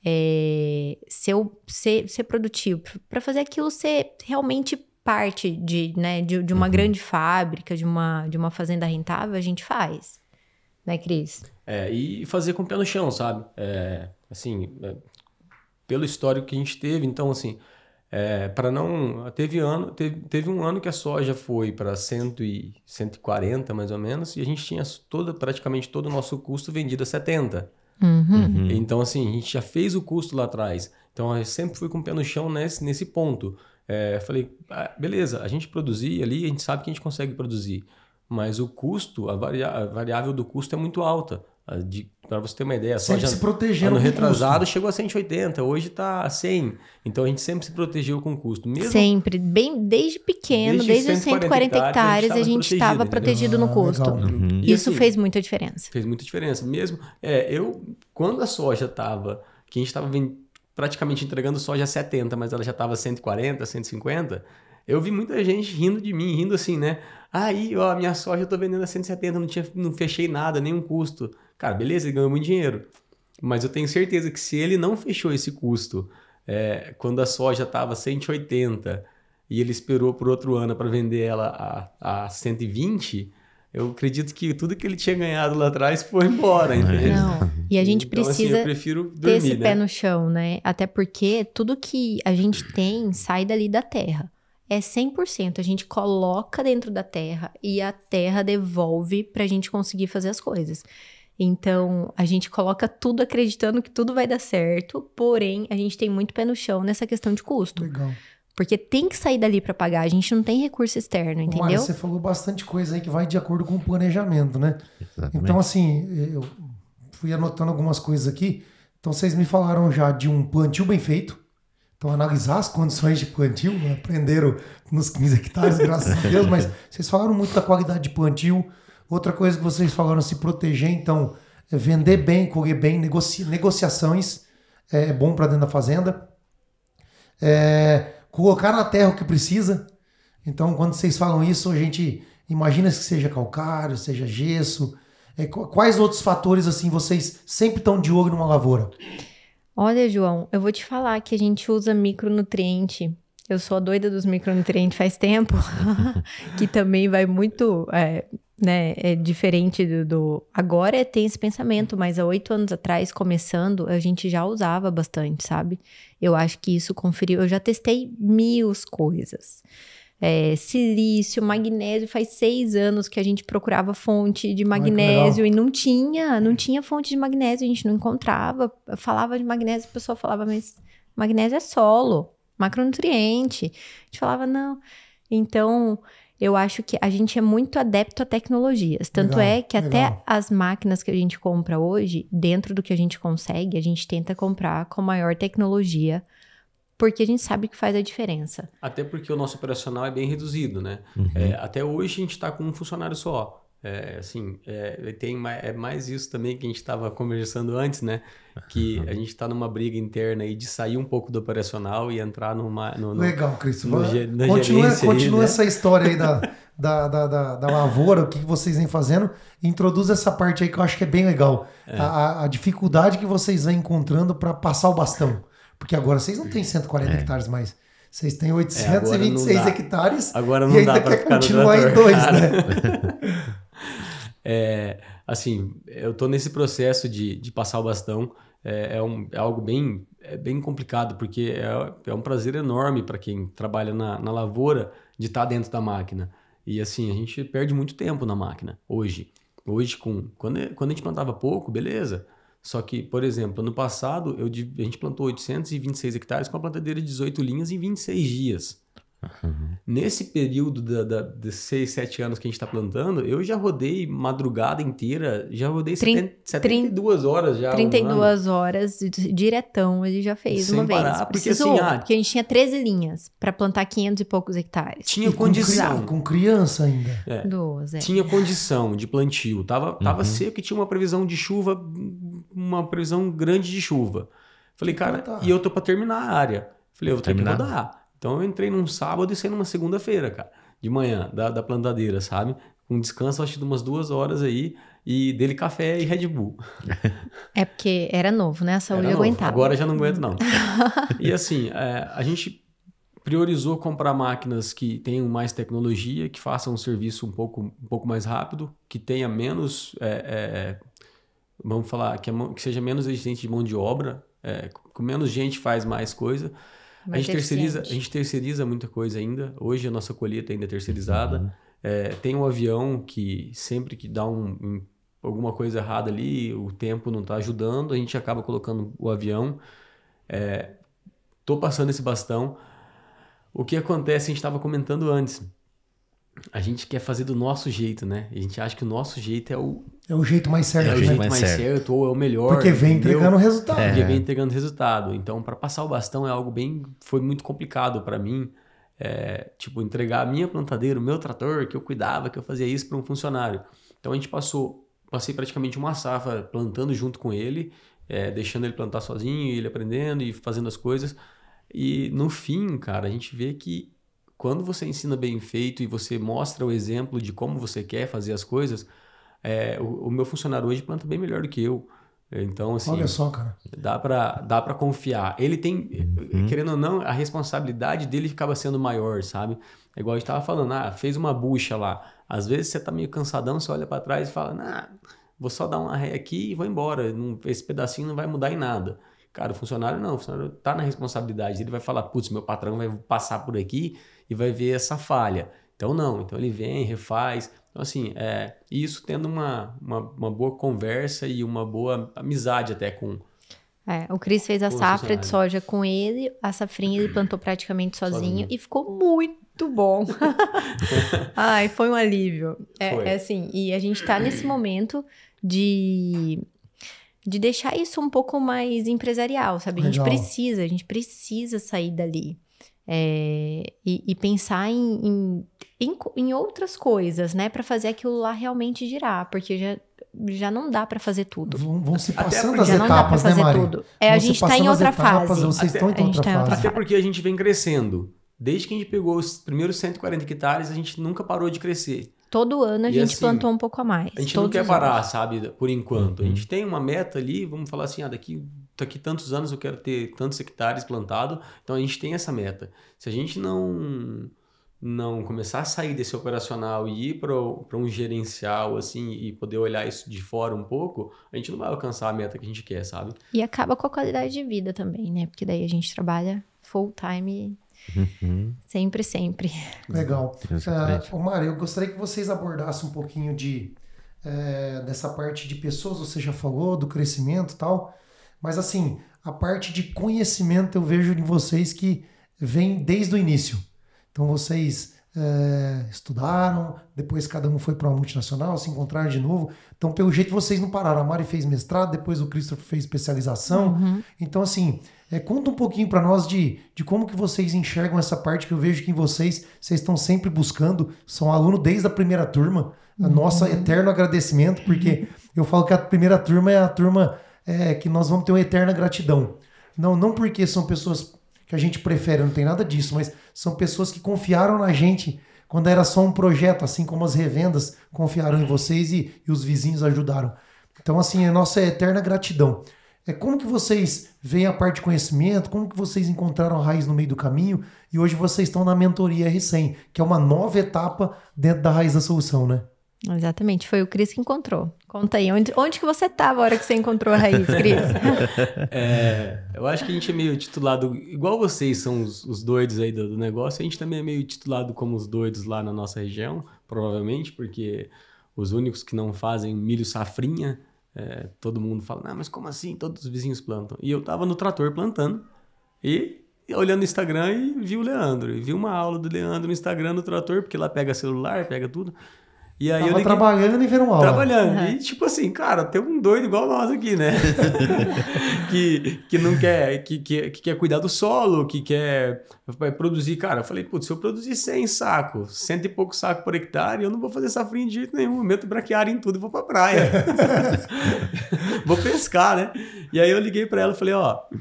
é, ser, ser, ser produtivo, para fazer aquilo ser realmente parte de, né, de, de uma uhum. grande fábrica, de uma, de uma fazenda rentável, a gente faz. Né, Cris? É, e fazer com o pé no chão, sabe? É, assim, é, pelo histórico que a gente teve, então, assim, é, para não. Teve, ano, teve, teve um ano que a soja foi para 140 mais ou menos, e a gente tinha toda, praticamente todo o nosso custo vendido a 70. Uhum. uhum. Então, assim, a gente já fez o custo lá atrás. Então, eu sempre fui com o pé no chão nesse, nesse ponto. É, falei, ah, beleza, a gente produzir ali, a gente sabe que a gente consegue produzir, mas o custo, a, varia a variável do custo é muito alta. Ah, Para você ter uma ideia, sempre só já se protegendo ano retrasado custo. chegou a 180, hoje está a 100. Então a gente sempre se protegeu com custo. Mesmo sempre, bem desde pequeno, desde, desde os 140 hectares, a gente estava protegido, protegido ah, no custo. Uhum. Isso assim, fez muita diferença. Fez muita diferença. Mesmo, é, eu, quando a soja estava, que a gente estava praticamente entregando soja a 70, mas ela já estava 140, 150, eu vi muita gente rindo de mim, rindo assim, né? Aí, ó, minha soja eu tô vendendo a 170, não, tinha, não fechei nada, nenhum custo. Cara, beleza, ele ganhou muito dinheiro. Mas eu tenho certeza que se ele não fechou esse custo é, quando a soja estava 180 e ele esperou por outro ano para vender ela a, a 120, eu acredito que tudo que ele tinha ganhado lá atrás foi embora, é. entendeu? Não. E a gente então, assim, precisa assim, dormir, ter esse né? pé no chão, né? Até porque tudo que a gente tem sai dali da terra. É 100%. A gente coloca dentro da terra e a terra devolve para a gente conseguir fazer as coisas. Então, a gente coloca tudo acreditando que tudo vai dar certo, porém, a gente tem muito pé no chão nessa questão de custo. Legal. Porque tem que sair dali para pagar, a gente não tem recurso externo, entendeu? Mara, você falou bastante coisa aí que vai de acordo com o planejamento, né? Exatamente. Então, assim, eu fui anotando algumas coisas aqui. Então, vocês me falaram já de um plantio bem feito. Então, analisar as condições de plantio, aprenderam nos 15 hectares, graças a Deus, mas vocês falaram muito da qualidade de plantio, Outra coisa que vocês falaram, se proteger, então, é vender bem, correr bem, negoci negociações é, é bom para dentro da fazenda. É, colocar na terra o que precisa. Então, quando vocês falam isso, a gente imagina que seja calcário, seja gesso. É, quais outros fatores assim vocês sempre estão de olho numa lavoura? Olha, João, eu vou te falar que a gente usa micronutriente eu sou a doida dos micronutrientes faz tempo, que também vai muito. É, né, é diferente do, do, Agora é tem esse pensamento, mas há oito anos atrás, começando, a gente já usava bastante, sabe? Eu acho que isso conferiu. Eu já testei mil coisas. É, silício, magnésio, faz seis anos que a gente procurava fonte de magnésio e não tinha, não tinha fonte de magnésio, a gente não encontrava. falava de magnésio, a pessoa falava, mas magnésio é solo macronutriente. A gente falava, não. Então, eu acho que a gente é muito adepto a tecnologias. Tanto legal, é que legal. até as máquinas que a gente compra hoje, dentro do que a gente consegue, a gente tenta comprar com maior tecnologia porque a gente sabe que faz a diferença. Até porque o nosso operacional é bem reduzido, né? Uhum. É, até hoje a gente está com um funcionário só. É, assim, é, tem mais, é mais isso também que a gente estava conversando antes, né? Que a gente está numa briga interna aí de sair um pouco do operacional e entrar numa. No, no, Legal, Cristo. continua continua aí, né? essa história aí da, da, da, da, da, lavoura, o que vocês vêm fazendo. Introduz essa parte aí que eu acho que é bem legal. É. A, a dificuldade que vocês vêm encontrando para passar o bastão. Porque agora vocês não têm 140 é. hectares mais. Vocês têm 826 é, hectares agora não e ainda dá quer continuar em dois, né? É, assim, eu tô nesse processo de, de passar o bastão. É, é, um, é algo bem, é bem complicado, porque é, é um prazer enorme para quem trabalha na, na lavoura de estar tá dentro da máquina. E assim, a gente perde muito tempo na máquina hoje. Hoje, com quando, quando a gente plantava pouco, beleza. Só que, por exemplo, ano passado eu, a gente plantou 826 hectares com a plantadeira de 18 linhas em 26 dias. Uhum. Nesse período da, da, de 6, 7 anos que a gente está plantando, eu já rodei madrugada inteira, já rodei 72 horas já. 32 um horas diretão, ele já fez Sem uma parar, vez. Porque, Precisou, assim, ah, porque a gente tinha 13 linhas para plantar 500 e poucos hectares. Tinha e condição. Com, criança ainda. É, 12, é. Tinha condição de plantio. Tava, tava uhum. seco e tinha uma previsão de chuva, uma previsão grande de chuva. Falei, cara, e eu tô para terminar a área. Falei, eu vou ter que rodar. Então eu entrei num sábado e saí numa segunda-feira, cara, de manhã, da, da plantadeira, sabe? Com um descanso, acho que de umas duas horas aí, e dele café e Red Bull. É porque era novo, né? A saúde aguentava. Agora já não aguento, não. e assim, é, a gente priorizou comprar máquinas que tenham mais tecnologia, que façam um serviço um pouco, um pouco mais rápido, que tenha menos. É, é, é vamos falar, que, é que, seja menos exigente de mão de obra, é, com menos gente faz mais coisa a gente, terceiriza, a gente terceiriza muita coisa ainda. Hoje a nossa colheita ainda é terceirizada. Uhum. É, tem um avião que sempre que dá um, um, alguma coisa errada ali, o tempo não está ajudando, a gente acaba colocando o avião. Estou é, passando esse bastão. O que acontece, a gente estava comentando antes a gente quer fazer do nosso jeito, né? A gente acha que o nosso jeito é o. É o jeito mais certo. É o é jeito né? mais, mais certo. certo. ou é o melhor. Porque vem entendeu? entregando resultado. É. Porque vem entregando resultado. Então, para passar o bastão é algo bem. Foi muito complicado para mim. É, tipo, entregar a minha plantadeira, o meu trator, que eu cuidava, que eu fazia isso para um funcionário. Então, a gente passou. Passei praticamente uma safra plantando junto com ele, é, deixando ele plantar sozinho, ele aprendendo e fazendo as coisas. E no fim, cara, a gente vê que quando você ensina bem feito e você mostra o exemplo de como você quer fazer as coisas, é, o, o, meu funcionário hoje planta bem melhor do que eu. Então, assim. Olha só, cara. Dá para dá pra confiar. Ele tem, uhum. querendo ou não, a responsabilidade dele acaba sendo maior, sabe? É igual a gente tava falando, ah, fez uma bucha lá. Às vezes você tá meio cansadão, você olha para trás e fala, ah, vou só dar uma ré aqui e vou embora. esse pedacinho não vai mudar em nada. Cara, o funcionário não, o funcionário tá na responsabilidade. Ele vai falar, putz, meu patrão vai passar por aqui e vai ver essa falha. Então, não. Então, ele vem, refaz. Então, assim, é, isso tendo uma, uma, uma boa conversa e uma boa amizade até com, é, o Cris fez a safra de soja com ele, a safrinha ele plantou praticamente sozinho, sozinho. e ficou muito bom. Ai, foi um alívio. É, foi. é, assim, e a gente tá nesse momento de, de deixar isso um pouco mais empresarial, sabe? A gente Legal. precisa, a gente precisa sair dali. É, e, e, pensar em, em, em, em, outras coisas, né? para fazer aquilo lá realmente girar, porque já, já não dá para fazer tudo. Vão, vão se passando as etapas, né, Mari? Tudo. É, a gente está em outra etapas, fase. Vocês até, estão em outra tá fase. Até porque a gente vem crescendo. Desde que a gente pegou os primeiros 140 hectares, a gente nunca parou de crescer. Todo ano a e gente assim, plantou um pouco a mais. A gente não quer parar, anos. sabe? Por enquanto. Uhum. A gente uhum. tem uma meta ali, vamos falar assim, ah, daqui daqui tantos anos eu quero ter tantos hectares plantado Então a gente tem essa meta. Se a gente não não começar a sair desse operacional e ir para um gerencial assim e poder olhar isso de fora um pouco, a gente não vai alcançar a meta que a gente quer, sabe? E acaba com a qualidade de vida também, né? Porque daí a gente trabalha full time uhum. sempre, sempre. Legal. Uh, Omar, eu gostaria que vocês abordassem um pouquinho de é, dessa parte de pessoas, você já falou do crescimento e tal, mas assim, a parte de conhecimento eu vejo em vocês que vem desde o início. Então vocês é, estudaram, depois cada um foi para uma multinacional, se encontraram de novo. Então, pelo jeito, vocês não pararam. A Mari fez mestrado, depois o Christopher fez especialização. Uhum. Então, assim, é, conta um pouquinho para nós de, de como que vocês enxergam essa parte que eu vejo que em vocês, vocês estão sempre buscando, são aluno desde a primeira turma. Uhum. A nossa eterno agradecimento, porque eu falo que a primeira turma é a turma é, que nós vamos ter uma eterna gratidão. Não, não porque são pessoas que a gente prefere, não tem nada disso, mas são pessoas que confiaram na gente quando era só um projeto, assim como as revendas confiaram em vocês e, e os vizinhos ajudaram. Então, assim, a nossa eterna gratidão. É como que vocês veem a parte de conhecimento, como que vocês encontraram a raiz no meio do caminho e hoje vocês estão na mentoria R100, que é uma nova etapa dentro da raiz da solução, né? Exatamente, foi o Cris que encontrou. Conta aí, onde, onde que você estava a hora que você encontrou a raiz, Cris? é, eu acho que a gente é meio titulado, igual vocês são os, os doidos aí do, do, negócio, a gente também é meio titulado como os doidos lá na nossa região, provavelmente, porque os únicos que não fazem milho safrinha, é, todo mundo fala, ah, mas como assim? Todos os vizinhos plantam. E eu estava no trator plantando e olhando o Instagram e vi o Leandro, e vi uma aula do Leandro no Instagram no trator, porque lá pega celular, pega tudo. E aí Tava eu trabalhando que... e vendo aula. Trabalhando. Uhum. E tipo assim, cara, tem um doido igual nós aqui, né? que, que não quer, que, que, que, quer cuidar do solo, que quer produzir. Cara, eu falei, putz, se eu produzir 100 sacos, cento e pouco saco por hectare, eu não vou fazer safrinha de jeito nenhum. Eu meto braquiária em tudo e vou pra praia. vou pescar, né? E aí eu liguei para ela e falei, ó... Oh,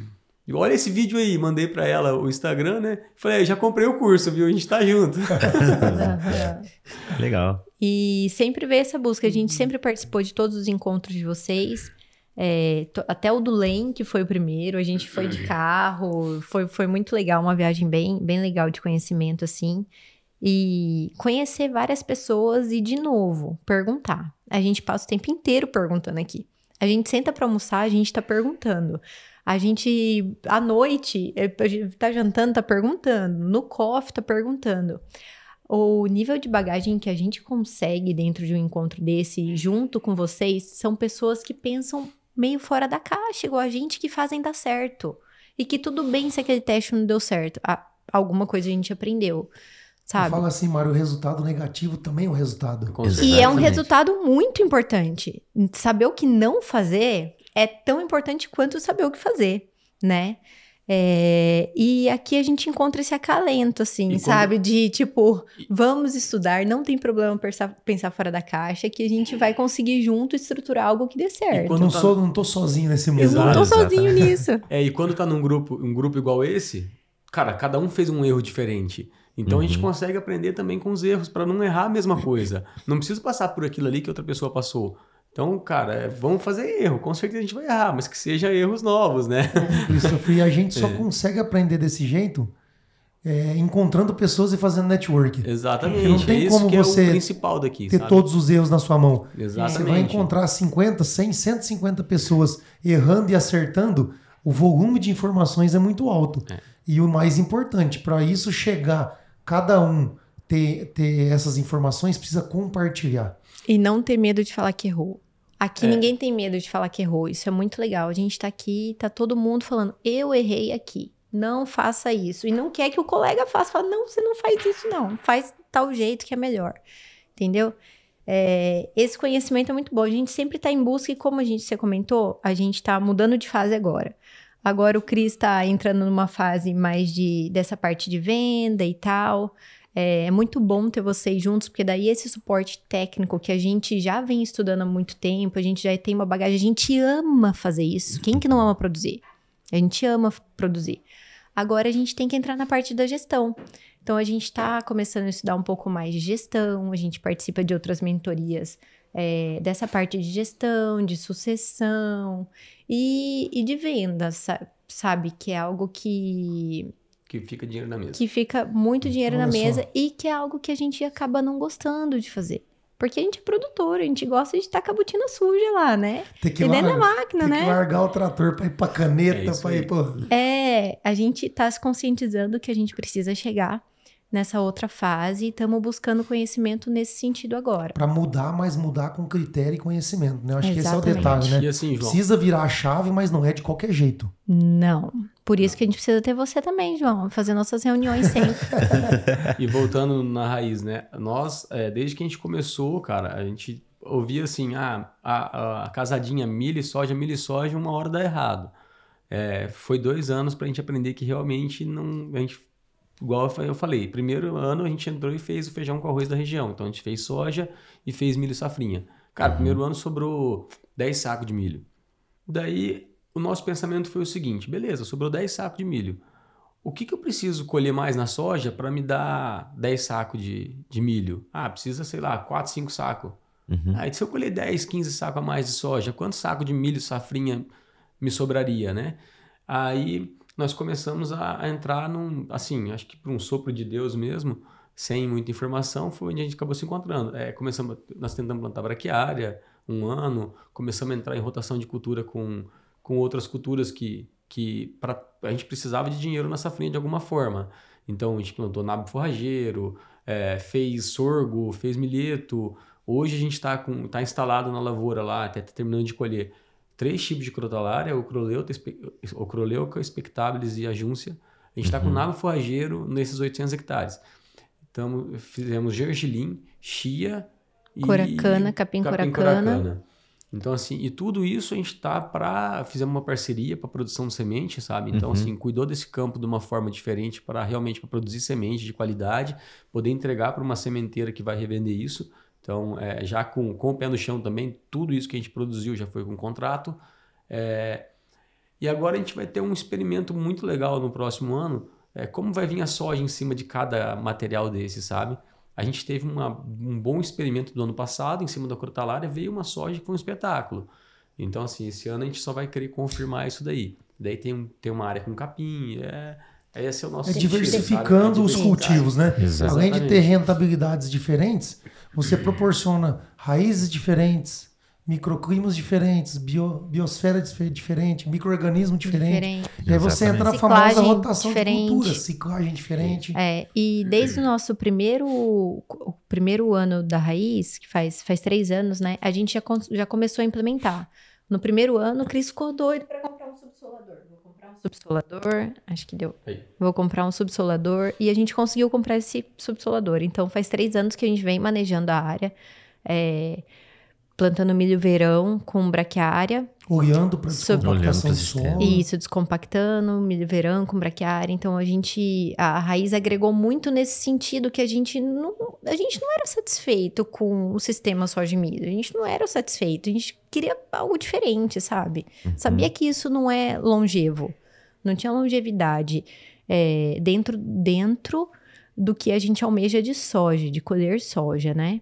olha esse vídeo aí, mandei para ela o Instagram, né? Falei, é, já comprei o curso, viu? A gente tá junto. Legal. E sempre ver essa busca. A gente sempre participou de todos os encontros de vocês. É, até o do Lem, que foi o primeiro, a gente foi de carro, foi, foi muito legal, uma viagem bem, bem legal de conhecimento, assim. E conhecer várias pessoas e, de novo, perguntar. A gente passa o tempo inteiro perguntando aqui. A gente senta para almoçar, a gente está perguntando. A gente, à noite, é, está tá jantando, tá perguntando. No cofre tá perguntando. O nível de bagagem que a gente consegue dentro de um encontro desse, junto com vocês, são pessoas que pensam meio fora da caixa, igual a gente, que fazem dar certo. E que tudo bem se aquele teste não deu certo. Ah, alguma coisa a gente aprendeu. Sabe? Fala assim, Mário, o resultado negativo também é um resultado. E é um resultado muito importante. Saber o que não fazer é tão importante quanto saber o que fazer, né? É, e aqui a gente encontra esse acalento, assim, quando... sabe? De tipo, vamos estudar, não tem problema pensar, fora da caixa, que a gente vai conseguir junto estruturar algo que dê certo. E quando eu não tô sozinho nesse mundo. Eu não tô sozinho Exato. nisso. É, e quando tá num grupo, um grupo igual esse, cara, cada um fez um erro diferente. Então uhum. a gente uhum. consegue aprender também com os erros para não errar a mesma coisa. Não preciso passar por aquilo ali que outra pessoa passou. Então, cara, é, vamos fazer erro. Com certeza a gente vai errar, mas que seja erros novos, né? Christopher, é, e a gente só é. consegue aprender desse jeito é, encontrando pessoas e fazendo network. Exatamente. Porque não tem é como você é principal daqui, ter sabe? todos os erros na sua mão. Exatamente. Você vai encontrar 50, 100, 150 pessoas errando e acertando, o volume de informações é muito alto. É. E o mais importante, para isso chegar, cada um ter, ter essas informações, precisa compartilhar. E não ter medo de falar que errou. Aqui é. ninguém tem medo de falar que errou. Isso é muito legal. A gente tá aqui, tá todo mundo falando, eu errei aqui. Não faça isso. E não quer que o colega faça. Fala, não, você não faz isso, não. Faz tal jeito que é melhor. Entendeu? É, esse conhecimento é muito bom. A gente sempre tá em busca, e como a gente você comentou, a gente tá mudando de fase agora. Agora o Cris tá entrando numa fase mais de dessa parte de venda e tal. É, é, muito bom ter vocês juntos, porque daí esse suporte técnico que a gente já vem estudando há muito tempo, a gente já tem uma bagagem, a gente ama fazer isso. Quem que não ama produzir? A gente ama produzir. Agora a gente tem que entrar na parte da gestão. Então a gente está começando a estudar um pouco mais de gestão, a gente participa de outras mentorias é, dessa parte de gestão, de sucessão e, e de vendas, sabe? Que é algo que que fica dinheiro na mesa. Que fica muito então, dinheiro Olha na mesa e que é algo que a gente acaba não gostando de fazer. Porque a gente é produtor, a gente gosta de estar com a botina suja lá, né? Tem que e dentro da máquina, tem né? Tem que largar o trator para ir pra caneta, é pra ir, pô. É, a gente tá se conscientizando que a gente precisa chegar nessa outra fase e estamos buscando conhecimento nesse sentido agora. Para mudar, mas mudar com critério e conhecimento, né? Eu acho Exatamente. que esse é o detalhe, né? E assim, João? Precisa virar a chave, mas não é de qualquer jeito. Não. Por isso que a gente precisa ter você também, João, fazer nossas reuniões sempre. e voltando na raiz, né? Nós, é, desde que a gente começou, cara, a gente ouvia assim, ah, a, a casadinha milho e soja, milho e soja, uma hora dá errado. É, foi dois anos para a gente aprender que realmente não, a gente Igual eu falei, primeiro ano a gente entrou e fez o feijão com arroz da região. Então a gente fez soja e fez milho safrinha. Cara, uhum. primeiro ano sobrou 10 sacos de milho. Daí o nosso pensamento foi o seguinte: beleza, sobrou 10 sacos de milho. O que, que eu preciso colher mais na soja para me dar 10 sacos de, de milho? Ah, precisa, sei lá, 4, 5 sacos. Uhum. Aí se eu colher 10, 15 sacos a mais de soja, quanto saco de milho safrinha me sobraria, né? Aí nós começamos a, a entrar num, assim, acho que por um sopro de Deus mesmo, sem muita informação, foi onde a gente acabou se encontrando. É, começamos, nós tentamos plantar braquiária um ano, começamos a entrar em rotação de cultura com, com outras culturas que, que pra, a gente precisava de dinheiro nessa frente de alguma forma. Então a gente plantou nabo forrageiro, é, fez sorgo, fez milheto. Hoje a gente está tá instalado na lavoura lá, até tá terminando de colher três tipos de crotalária, o croleuca espectabilis e júncia. A gente está uhum. com nabo forrageiro nesses 800 hectares. Então, fizemos gergelim, chia e... Coracana, capim-coracana. Então, assim, e tudo isso a gente está para. Fizemos uma parceria para produção de semente, sabe? Então, uhum. assim, cuidou desse campo de uma forma diferente para realmente pra produzir semente de qualidade, poder entregar para uma sementeira que vai revender isso então, é, já com, com o pé no chão também, tudo isso que a gente produziu já foi com contrato. É, e agora a gente vai ter um experimento muito legal no próximo ano, é, como vai vir a soja em cima de cada material desse, sabe? A gente teve uma, um bom experimento do ano passado em cima da crotalária, veio uma soja que foi um espetáculo. Então, assim, esse ano a gente só vai querer confirmar isso daí. Daí tem, tem uma área com capim, é esse é o nosso é diversificando os cultivos, né? Exatamente. Além de ter rentabilidades diferentes, você proporciona raízes diferentes, microclimas diferentes, bio, biosfera diferente, microorganismo diferente. diferente. E aí você entra na famosa ciclagem rotação diferente. de cultura, ciclagem diferente. É, e desde o nosso primeiro, o primeiro ano da raiz, que faz, faz três anos, né? A gente já, já começou a implementar. No primeiro ano, o Cris ficou doido para comprar um subsolador subsolador, acho que deu. Aí. Vou comprar um subsolador e a gente conseguiu comprar esse subsolador. Então faz três anos que a gente vem manejando a área, é, plantando milho verão com braquiária. Olhando para descompactação do solo. Isso, descompactando, milho verão com braquiária. Então a gente, a raiz agregou muito nesse sentido que a gente não, a gente não era satisfeito com o sistema só de milho. A gente não era satisfeito. A gente queria algo diferente, sabe? Uhum. Sabia que isso não é longevo não tinha longevidade é, dentro, dentro do que a gente almeja de soja, de colher soja, né?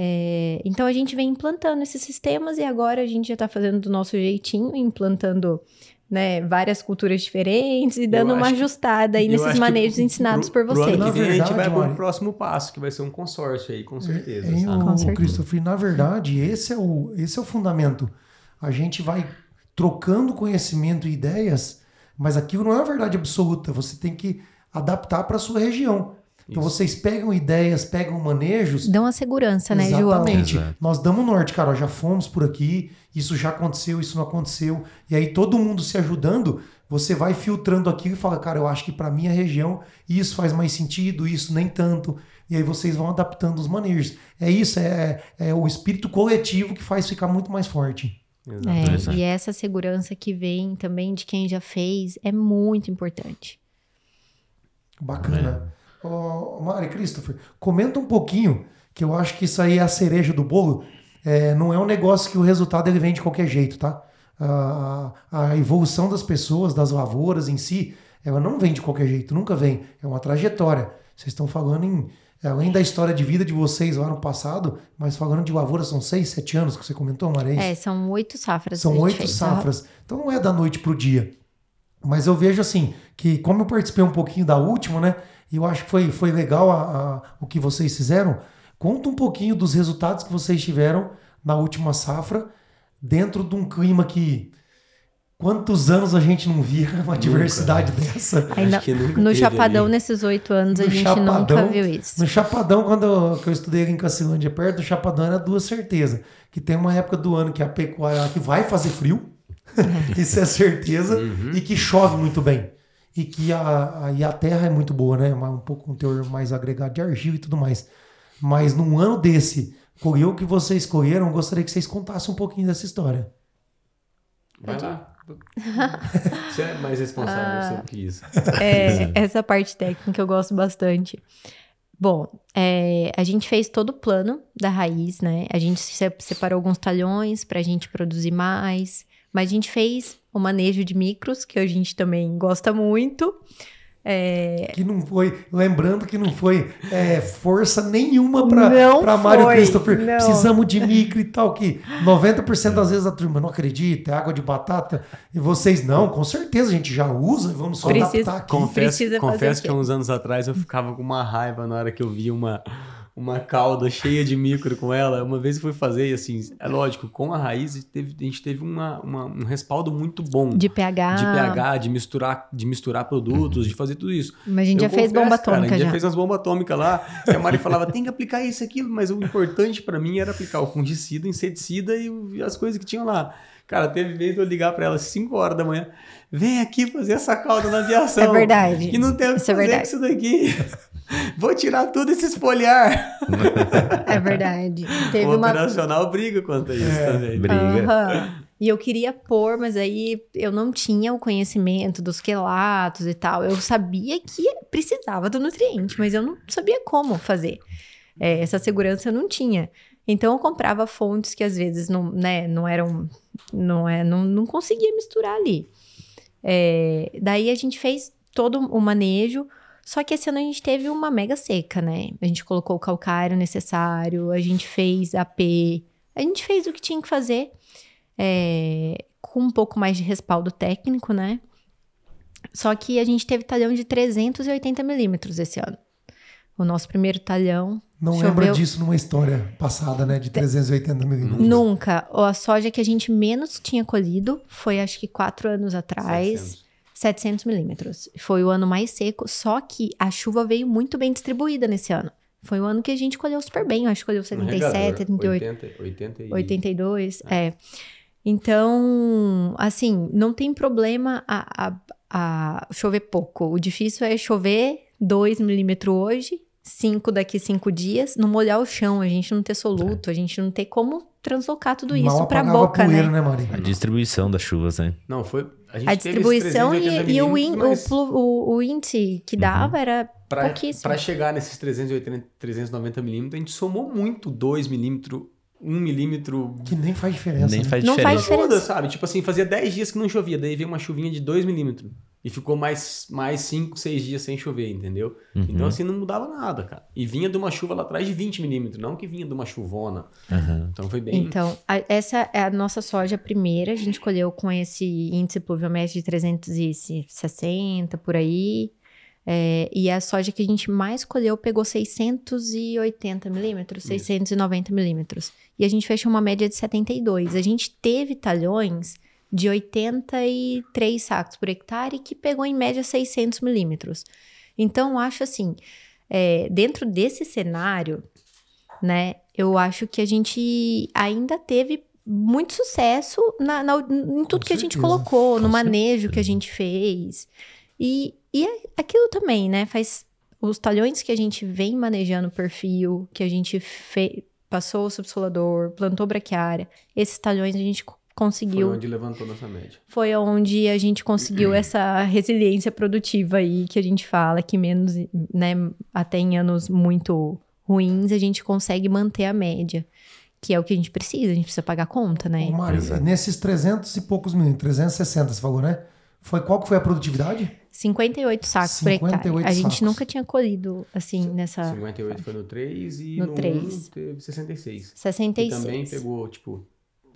É, então a gente vem implantando esses sistemas e agora a gente já está fazendo do nosso jeitinho, implantando né, várias culturas diferentes e dando uma ajustada aí nesses manejos que, ensinados pro, por vocês. Pro ano que verdade, a gente vai para o próximo passo, que vai ser um consórcio aí, com é, certeza. É, eu, tá? com certeza. Christopher, na verdade, esse é, o, esse é o fundamento. A gente vai trocando conhecimento e ideias mas aquilo não é uma verdade absoluta, você tem que adaptar para a sua região. Então vocês pegam ideias, pegam manejos. Dão a segurança, né, Exatamente. João? Exatamente. Nós damos norte, cara. já fomos por aqui, isso já aconteceu, isso não aconteceu. E aí todo mundo se ajudando, você vai filtrando aquilo e fala, cara, eu acho que para minha região isso faz mais sentido, isso nem tanto. E aí vocês vão adaptando os manejos. É isso, é, é o espírito coletivo que faz ficar muito mais forte. É, e essa segurança que vem também de quem já fez é muito importante. Bacana. É. Oh, Mari Christopher, comenta um pouquinho, que eu acho que isso aí é a cereja do bolo. É, não é um negócio que o resultado ele vem de qualquer jeito, tá? A, a evolução das pessoas, das lavouras em si, ela não vem de qualquer jeito, nunca vem. É uma trajetória. Vocês estão falando em é, além da história de vida de vocês lá no passado, mas falando de lavoura, são seis, sete anos que você comentou, Maréis? É, são oito safras. São oito fez, safras. Então não é da noite para o dia. Mas eu vejo assim, que como eu participei um pouquinho da última, né? E eu acho que foi, foi legal a, a, o que vocês fizeram. Conta um pouquinho dos resultados que vocês tiveram na última safra, dentro de um clima que Quantos anos a gente não via uma nunca, diversidade né? dessa? Ainda, no Chapadão, ali. nesses oito anos, no a gente Chapadão, nunca viu isso. No Chapadão, quando eu, eu estudei aqui em Cacilândia, perto do Chapadão, era duas certezas. Que tem uma época do ano que a pecuária que vai fazer frio, isso é certeza, uhum. e que chove muito bem. E que a, a, e a terra é muito boa, né? É um pouco um teor mais agregado de argila e tudo mais. Mas num ano desse, correu o que vocês correram, gostaria que vocês contassem um pouquinho dessa história. Vai lá. Você é mais responsável ah, que isso. É, essa parte técnica eu gosto bastante. Bom, é, a gente fez todo o plano da raiz, né? A gente separou alguns talhões para a gente produzir mais, mas a gente fez o manejo de micros, que a gente também gosta muito. É... Que não foi, lembrando que não foi é, força nenhuma para Mário Christopher. Não. Precisamos de micro e tal, que 90% das vezes a turma não acredita, é água de batata. E vocês, não, com certeza a gente já usa, vamos só Precisa, adaptar aqui. Confesso, confesso que há uns anos atrás eu ficava com uma raiva na hora que eu vi uma uma cauda cheia de micro com ela. Uma vez eu fui fazer, e assim, é lógico, com a raiz a gente teve, a gente teve uma, uma, um respaldo muito bom. De pH. De pH, de misturar, de misturar produtos, de fazer tudo isso. Mas a gente eu já confesso, fez bomba atômica. Cara, a gente já, já fez umas bombas atômicas lá. E a Mari falava, tem que aplicar isso, aquilo, mas o importante para mim era aplicar o fungicida, inseticida e as coisas que tinham lá. Cara, teve vez de eu ligar para ela 5 horas da manhã. Vem aqui fazer essa calda na aviação. É verdade. Que não tem o que é fazer é isso daqui. Vou tirar tudo esse esfoliar. É verdade. Teve o uma... operacional briga quanto a isso é. também. Briga. Uhum. E eu queria pôr, mas aí eu não tinha o conhecimento dos quelatos e tal. Eu sabia que precisava do nutriente, mas eu não sabia como fazer. É, essa segurança eu não tinha. Então eu comprava fontes que às vezes não, né, não eram. Não, é, não, não conseguia misturar ali. É, daí a gente fez todo o manejo. Só que esse ano a gente teve uma mega seca, né? A gente colocou o calcário necessário, a gente fez AP, a gente fez o que tinha que fazer, é, com um pouco mais de respaldo técnico, né? Só que a gente teve talhão de 380 milímetros esse ano o nosso primeiro talhão. Não choveu... lembra disso numa história passada, né? De 380 milímetros. Nunca. A soja que a gente menos tinha colhido foi acho que quatro anos atrás. 600. 700 milímetros. Foi o ano mais seco, só que a chuva veio muito bem distribuída nesse ano. Foi o ano que a gente colheu super bem, eu acho que colheu 77, 78, 80, 80 e... 82, ah. É. é. Então, assim, não tem problema a, a, a chover pouco. O difícil é chover 2 milímetros hoje cinco daqui cinco dias, não molhar o chão, a gente não ter soluto, é. a gente não ter como translocar tudo Mal isso para a boca, poeira, né? né a distribuição das chuvas, né? Não, foi a, a distribuição e, e o, in, mas... o, o, o, índice que uhum. dava uhum. era pra, pouquíssimo. Para chegar nesses 380, 390 milímetros, a gente somou muito 2 milímetros, 1 milímetro. Que nem faz diferença. Nem né? faz não diferença. faz diferença. Toda, sabe? Tipo assim, fazia 10 dias que não chovia, daí veio uma chuvinha de 2 milímetros e ficou mais, mais cinco, seis dias sem chover, entendeu? Uhum. Então, assim, não mudava nada, cara. E vinha de uma chuva lá atrás de 20 milímetros, não que vinha de uma chuvona. Uhum. Então, foi bem... Então, a, essa é a nossa soja primeira. A gente colheu com esse índice pluviométrico de 360, por aí. É, e a soja que a gente mais colheu pegou 680 milímetros, 690 milímetros. E a gente fechou uma média de 72. A gente teve talhões de 83 sacos por hectare, que pegou em média 600 milímetros. Então, acho assim, é, dentro desse cenário, né, eu acho que a gente ainda teve muito sucesso na, na, em tudo Com que certeza. a gente colocou, Com no manejo certeza. que a gente fez. E, e é aquilo também, né, faz os talhões que a gente vem manejando perfil, que a gente fe... passou o subsolador, plantou braquiária, esses talhões a gente conseguiu. Foi onde levantou nossa média. Foi onde a gente conseguiu essa resiliência produtiva aí que a gente fala, que menos, né, até em anos muito ruins, a gente consegue manter a média. Que é o que a gente precisa, a gente precisa pagar a conta, né? Marisa, nesses 300 e poucos minutos, 360 você falou, né? Foi qual que foi a produtividade? 58 sacos 58 por hectare. Sacos. A gente nunca tinha colhido assim nessa. 58 foi no 3 e no, no 3. 1 teve 66. 66. E também pegou, tipo,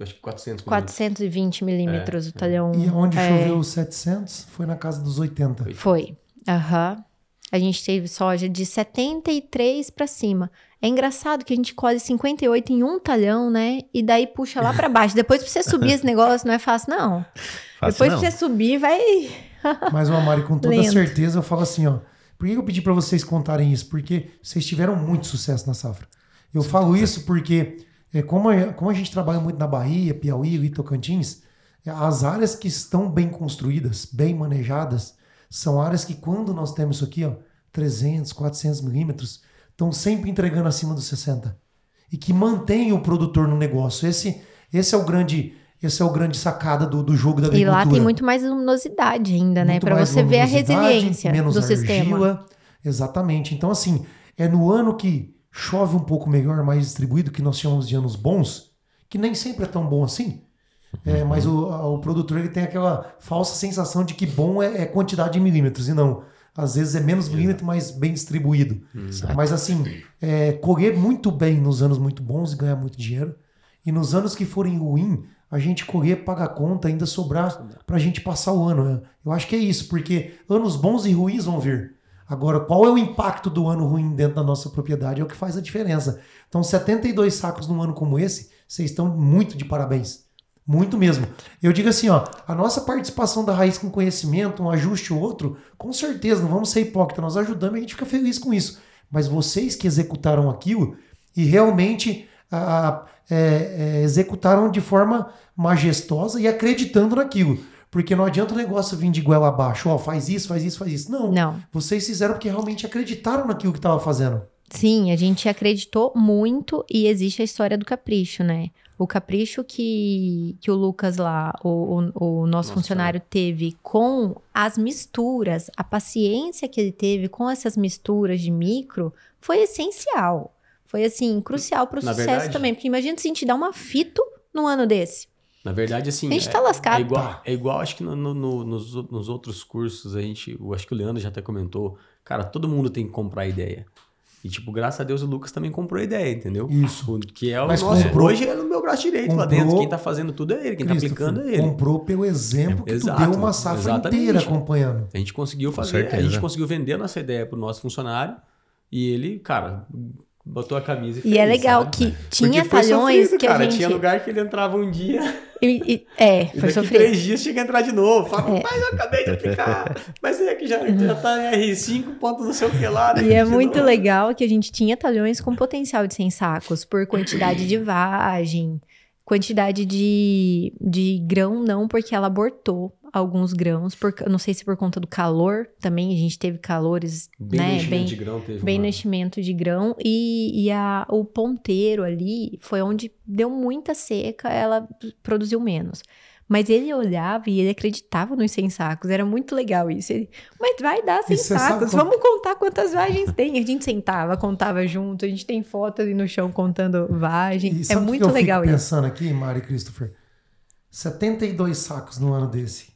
acho que 400 420 milímetros é, o talhão. E onde é... choveu 700 foi na casa dos 80. Foi. Aham. Uhum. A gente teve soja de 73 para cima. É engraçado que a gente colhe 58 em um talhão, né? E daí puxa lá para baixo. Depois pra você subir esse negócio não é fácil, não. Fácil Depois não. pra você subir, vai. Mas, uma Mari, com toda Lento. certeza eu falo assim, ó. Por que eu pedi para vocês contarem isso? Porque vocês tiveram muito sucesso na safra. Eu Sim, falo isso porque é, como, a, como a gente trabalha muito na Bahia, Piauí e Tocantins, as áreas que estão bem construídas, bem manejadas, são áreas que quando nós temos isso aqui, ó, 300, 400 milímetros, estão sempre entregando acima dos 60 e que mantém o produtor no negócio. Esse, esse é o grande esse é o grande sacada do, do jogo da agricultura. E lá tem muito mais luminosidade ainda, né? muito né? Para você ver a resiliência do sistema. Exatamente. Então, assim, é no ano que chove um pouco melhor, mais distribuído, que nós chamamos de anos bons, que nem sempre é tão bom assim. É, mas o, o, produtor ele tem aquela falsa sensação de que bom é, é quantidade de milímetros e não. Às vezes é menos milímetro, mas bem distribuído. Exato. Mas assim, é, colher muito bem nos anos muito bons e ganhar muito dinheiro. E nos anos que forem ruim, a gente colher, pagar conta, ainda sobrar para a gente passar o ano. Né? Eu acho que é isso, porque anos bons e ruins vão vir. Agora, qual é o impacto do ano ruim dentro da nossa propriedade? É o que faz a diferença. Então, 72 sacos num ano como esse, vocês estão muito de parabéns. Muito mesmo. Eu digo assim, ó, a nossa participação da raiz com conhecimento, um ajuste ou outro, com certeza, não vamos ser hipócritas, nós ajudamos e a gente fica feliz com isso. Mas vocês que executaram aquilo e realmente a, a, é, é, executaram de forma majestosa e acreditando naquilo. Porque não adianta o negócio vir de goela abaixo, ó, oh, faz isso, faz isso, faz isso. Não. Não. Vocês fizeram porque realmente acreditaram naquilo que estava fazendo. Sim, a gente acreditou muito e existe a história do capricho, né? O capricho que, que o Lucas lá, o, o, o nosso Nossa, funcionário, é. teve com as misturas, a paciência que ele teve com essas misturas de micro foi essencial. Foi assim, crucial para o sucesso verdade, também. Porque imagina se a gente dá uma fito num ano desse. Na verdade, assim. A gente tá é, lascado. É igual, é igual acho que no, no, no, nos, nos outros cursos, a gente. Acho que o Leandro já até comentou. Cara, todo mundo tem que comprar ideia. E, tipo, graças a Deus o Lucas também comprou a ideia, entendeu? Isso. Que é o Mas nosso. Comprou, hoje é no meu braço direito comprou, lá dentro. Quem tá fazendo tudo é ele, quem tá aplicando é ele. Comprou pelo exemplo é, que exato, tu deu uma safra exatamente. inteira acompanhando. A gente conseguiu fazer, a gente conseguiu vender a nossa ideia pro nosso funcionário. E ele, cara, botou a camisa e fez, E é legal sabe? que tinha talhões sofrido, que cara. a gente... Tinha lugar que ele entrava um dia... E, e, é, foi e sofrido. três dias tinha que entrar de novo. Fala, é. mas eu acabei de aplicar. mas é que já, já tá em R5 pontos não sei o que lá. Né? e é muito novo. legal que a gente tinha talhões com potencial de 100 sacos por quantidade de vagem quantidade de, de grão não, porque ela abortou alguns grãos, porque não sei se por conta do calor também, a gente teve calores, bem né? bem, de grão teve bem uma... de grão e, e a, o ponteiro ali foi onde deu muita seca, ela produziu menos. Mas ele olhava e ele acreditava nos 100 sacos. Era muito legal isso. Ele, mas vai dar 100 sacos. Vamos contar quantas vagens tem. A gente sentava, contava junto. A gente tem foto ali no chão contando vagens é muito que legal fico pensando aqui, Mari Christopher, 72 sacos no ano desse.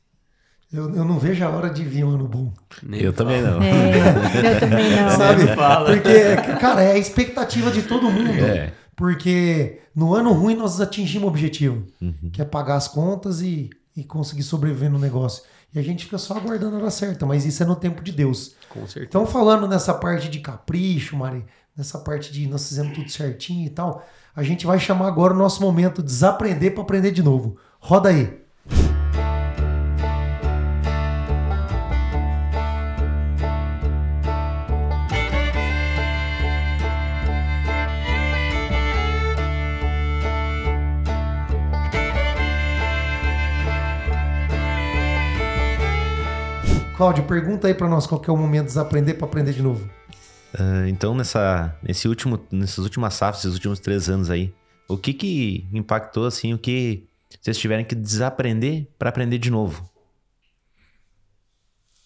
Eu, eu não vejo a hora de vir um ano bom. Eu também não. É, eu também não. Sabe? Porque, cara, é a expectativa de todo mundo. É. Porque no ano ruim, nós atingimos o objetivo, uhum. que é pagar as contas e, e conseguir sobreviver no negócio. E a gente fica só aguardando a hora certa, mas isso é no tempo de Deus. Com certeza. Então, falando nessa parte de capricho, Mari, nessa parte de nós fizemos tudo certinho e tal, a gente vai chamar agora o nosso momento desaprender para aprender de novo. Roda aí. Cláudio, pergunta aí para nós qual que é o momento de desaprender para aprender de novo. Uh, então, nessa, nesse último, nessas últimas safras, esses últimos três anos aí, o que que impactou, assim, o que vocês tiveram que desaprender para aprender de novo?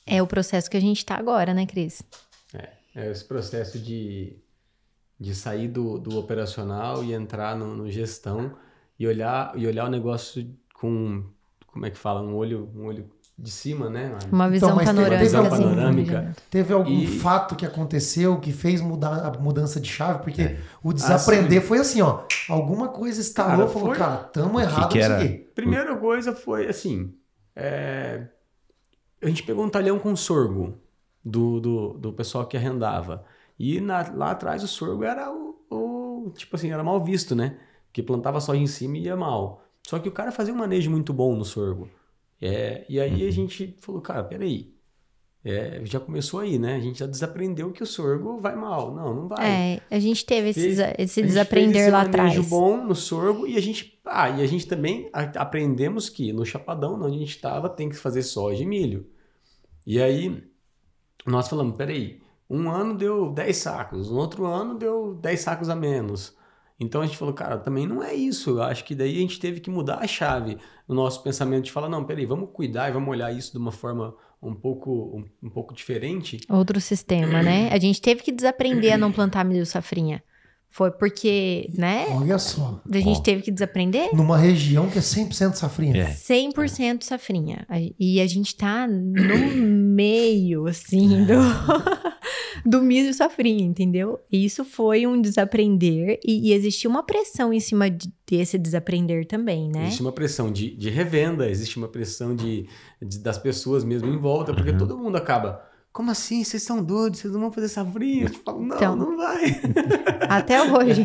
É o processo que a gente está agora, né, Cris? É, é esse processo de, de sair do, do operacional e entrar no, no gestão e olhar, e olhar o negócio com, como é que fala, um olho, um olho de cima, né? Uma então, visão então, panorâmica. Teve, assim. panorâmica. teve algum e... fato que aconteceu que fez mudar a mudança de chave? Porque é. o desaprender assim, foi assim, ó. Alguma coisa estalou, cara, falou, foi... cara, tamo errado que que era... Primeira coisa foi assim, é... a gente pegou um talhão com sorgo do, do, do pessoal que arrendava. E na, lá atrás o sorgo era o, o, tipo assim, era mal visto, né? Que plantava soja em cima e ia mal. Só que o cara fazia um manejo muito bom no sorgo. É, e aí uhum. a gente falou, cara, peraí, é, já começou aí, né? A gente já desaprendeu que o sorgo vai mal. Não, não vai. É, a gente teve esse, fez, esse desaprender lá atrás. A bom no sorgo e a gente... Ah, e a gente também aprendemos que no chapadão, onde a gente estava, tem que fazer soja e milho. E aí, nós falamos, peraí, um ano deu 10 sacos, no outro ano deu 10 sacos a menos. Então a gente falou, cara, também não é isso. Eu acho que daí a gente teve que mudar a chave no nosso pensamento de falar, não, peraí, vamos cuidar e vamos olhar isso de uma forma um pouco, um, um pouco diferente. Outro sistema, né? A gente teve que desaprender a não plantar milho safrinha. Foi porque, né? Olha só. A gente teve que desaprender. Numa região que é 100% safrinha. É. 100% safrinha. E a gente tá no meio, assim, é. do, do milho safrinha, entendeu? E isso foi um desaprender. E, e existia uma pressão em cima de, desse desaprender também, né? Existe uma pressão de, de revenda, existe uma pressão de, de das pessoas mesmo em volta, porque uhum. todo mundo acaba como assim? Vocês são doidos, vocês não vão fazer safrinha? Eu falo, não, então, não vai. Até hoje.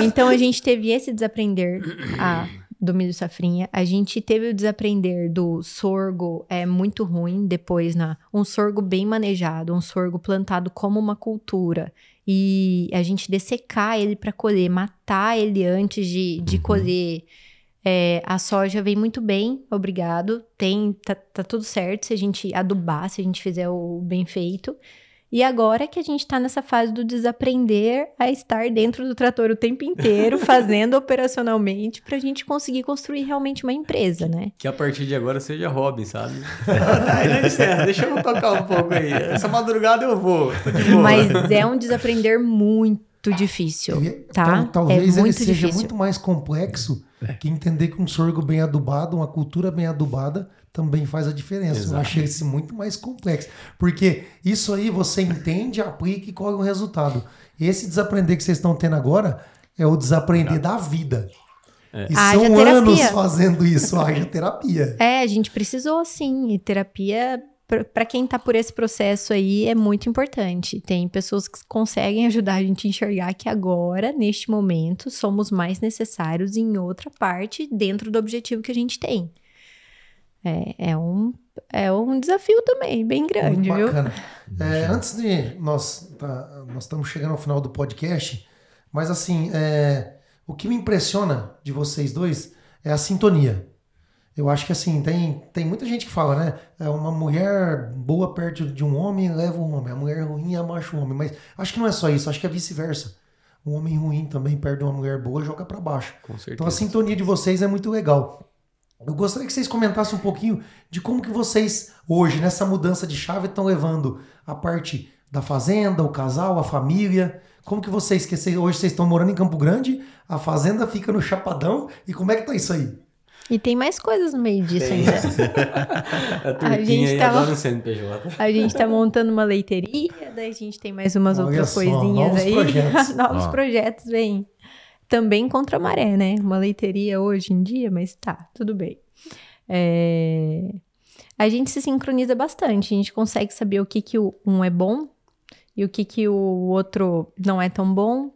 Então a gente teve esse desaprender a, ah, do milho safrinha. A gente teve o desaprender do sorgo é muito ruim depois na né? um sorgo bem manejado, um sorgo plantado como uma cultura e a gente dessecar ele para colher, matar ele antes de, de uhum. colher. Uhum é, a soja vem muito bem, obrigado. Tem, tá, tá, tudo certo se a gente adubar, se a gente fizer o bem feito. E agora que a gente está nessa fase do desaprender a estar dentro do trator o tempo inteiro, fazendo operacionalmente, para a gente conseguir construir realmente uma empresa, né? Que a partir de agora seja hobby, sabe? deixa eu tocar um pouco aí. Essa madrugada eu vou. Mas é um desaprender muito difícil, tá? Talvez é muito ele seja difícil. muito mais complexo é. Que entender que um sorgo bem adubado, uma cultura bem adubada, também faz a diferença. Exato. Eu achei isso muito mais complexo. Porque isso aí você entende, aplica e colhe um resultado. Esse desaprender que vocês estão tendo agora é o desaprender da vida. É. E ah, são anos fazendo isso, a ah, terapia. É, a gente precisou sim, e terapia para quem está por esse processo aí, é muito importante. Tem pessoas que conseguem ajudar a gente a enxergar que agora, neste momento, somos mais necessários em outra parte dentro do objetivo que a gente tem. É, é um, é um desafio também, bem grande, muito viu? É, antes de nós, tá, nós estamos chegando ao final do podcast, mas assim, é, o que me impressiona de vocês dois é a sintonia. Eu acho que assim, tem, tem muita gente que fala, né? É uma mulher boa perto de um homem leva um homem, a mulher ruim abaixa o homem. Mas acho que não é só isso, acho que é vice-versa. Um homem ruim também perde uma mulher boa e joga para baixo. Então a sintonia de vocês é muito legal. Eu gostaria que vocês comentassem um pouquinho de como que vocês hoje, nessa mudança de chave, estão levando a parte da fazenda, o casal, a família. Como que vocês, que hoje vocês estão morando em Campo Grande, a fazenda fica no Chapadão, e como é que tá isso aí? E tem mais coisas no meio disso tem. ainda. a, a gente tá, CNPJ. A gente tá montando uma leiteria, daí a gente tem mais umas Olha outras só, coisinhas novos aí. Projetos. novos ah. projetos, vem. Também contra a maré, né? Uma leiteria hoje em dia, mas tá, tudo bem. É... A gente se sincroniza bastante, a gente consegue saber o que, que um é bom e o que, que o outro não é tão bom,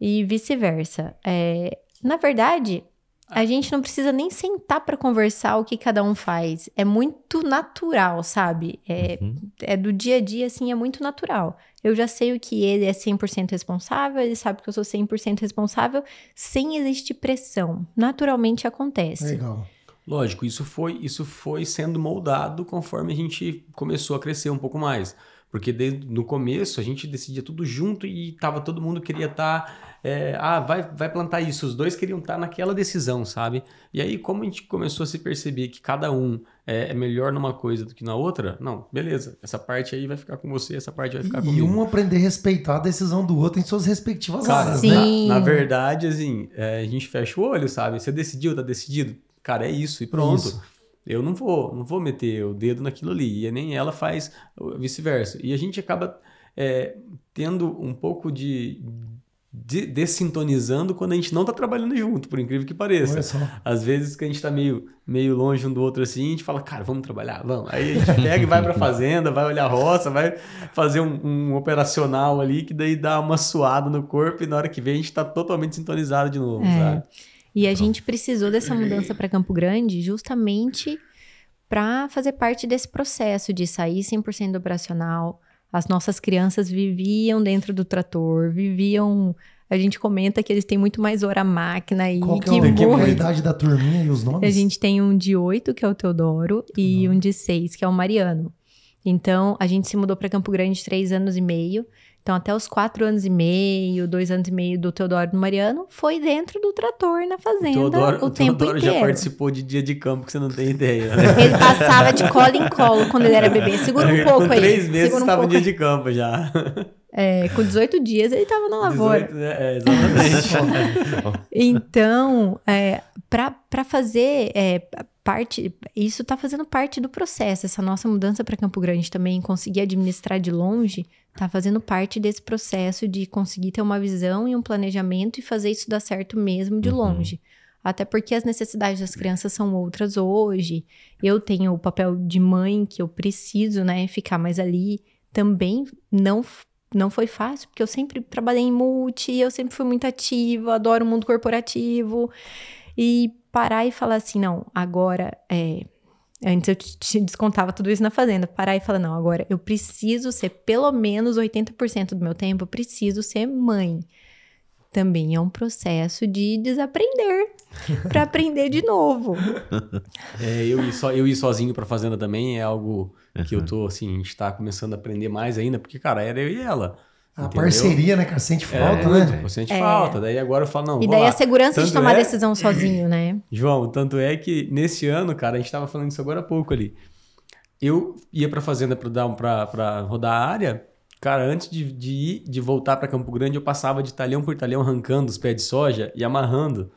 e vice-versa. É... Na verdade, a gente não precisa nem sentar para conversar o que cada um faz. É muito natural, sabe? É, uhum. é do dia a dia, assim, é muito natural. Eu já sei o que ele é 100% responsável, ele sabe que eu sou 100% responsável, sem existir pressão. Naturalmente acontece. Legal. Lógico, isso foi, isso foi sendo moldado conforme a gente começou a crescer um pouco mais. Porque desde no começo a gente decidia tudo junto e tava todo mundo queria estar. Tá é, ah, vai, vai plantar isso. Os dois queriam estar naquela decisão, sabe? E aí, como a gente começou a se perceber que cada um é, é melhor numa coisa do que na outra, não, beleza. Essa parte aí vai ficar com você, essa parte vai ficar e comigo. E um aprender a respeitar a decisão do outro em suas respectivas Cara, áreas, né? Na, na verdade, assim, é, a gente fecha o olho, sabe? Você decidiu, tá decidido? Cara, é isso e é pronto. Isso. Eu não vou, não vou meter o dedo naquilo ali. E nem ela faz vice-versa. E a gente acaba é, tendo um pouco de de, dessintonizando quando a gente não está trabalhando junto, por incrível que pareça. Às vezes que a gente está meio, meio longe um do outro assim, a gente fala, cara, vamos trabalhar, vamos. Aí a gente pega e vai para a fazenda, vai olhar a roça, vai fazer um, um, operacional ali, que daí dá uma suada no corpo e na hora que vem a gente está totalmente sintonizado de novo, é. sabe? E a então. gente precisou dessa mudança para Campo Grande justamente para fazer parte desse processo de sair 100% operacional, as nossas crianças viviam dentro do trator, viviam. A gente comenta que eles têm muito mais hora máquina e Qual que, é que, é, a idade da turminha e os nomes? A gente tem um de oito que é o Teodoro, Teodoro, e um de seis que é o Mariano. Então, a gente se mudou para Campo Grande três anos e meio. Então, até os quatro anos e meio, dois anos e meio do Teodoro do Mariano, foi dentro do trator na fazenda o, Teodoro, o tempo Teodoro inteiro. já participou de dia de campo, que você não tem ideia. Né? Ele passava de colo em colo quando ele era bebê. Segura um pouco Com aí. três meses um estava um dia de campo já. É, com 18 dias ele estava na lavoura. 18, né? é, exatamente. então, é, para fazer, é, parte, isso está fazendo parte do processo. Essa nossa mudança para Campo Grande também, conseguir administrar de longe, está fazendo parte desse processo de conseguir ter uma visão e um planejamento e fazer isso dar certo mesmo de uhum. longe. Até porque as necessidades das crianças são outras hoje. Eu tenho o papel de mãe que eu preciso, né, ficar mais ali. Também não não foi fácil, porque eu sempre trabalhei em multi, eu sempre fui muito ativa, adoro o mundo corporativo e parar e falar assim: não, agora é. Antes eu te descontava tudo isso na fazenda. Parar e falar: não, agora eu preciso ser pelo menos 80% do meu tempo, eu preciso ser mãe. Também é um processo de desaprender para aprender de novo. É, eu, ir so, eu ir sozinho pra fazenda também é algo que eu tô, assim, a gente tá começando a aprender mais ainda, porque, cara, era eu e ela. A entendeu? parceria, né, cara? Sente é, falta, é, né? Você sente é. falta. Daí agora eu falo, não. E daí lá. a segurança tanto de tomar é... decisão sozinho, né? João, tanto é que nesse ano, cara, a gente tava falando isso agora há pouco ali. Eu ia pra fazenda pra, dar, pra, pra rodar a área. Cara, antes de, de ir, de voltar para Campo Grande, eu passava de talhão por talhão arrancando os pés de soja e amarrando.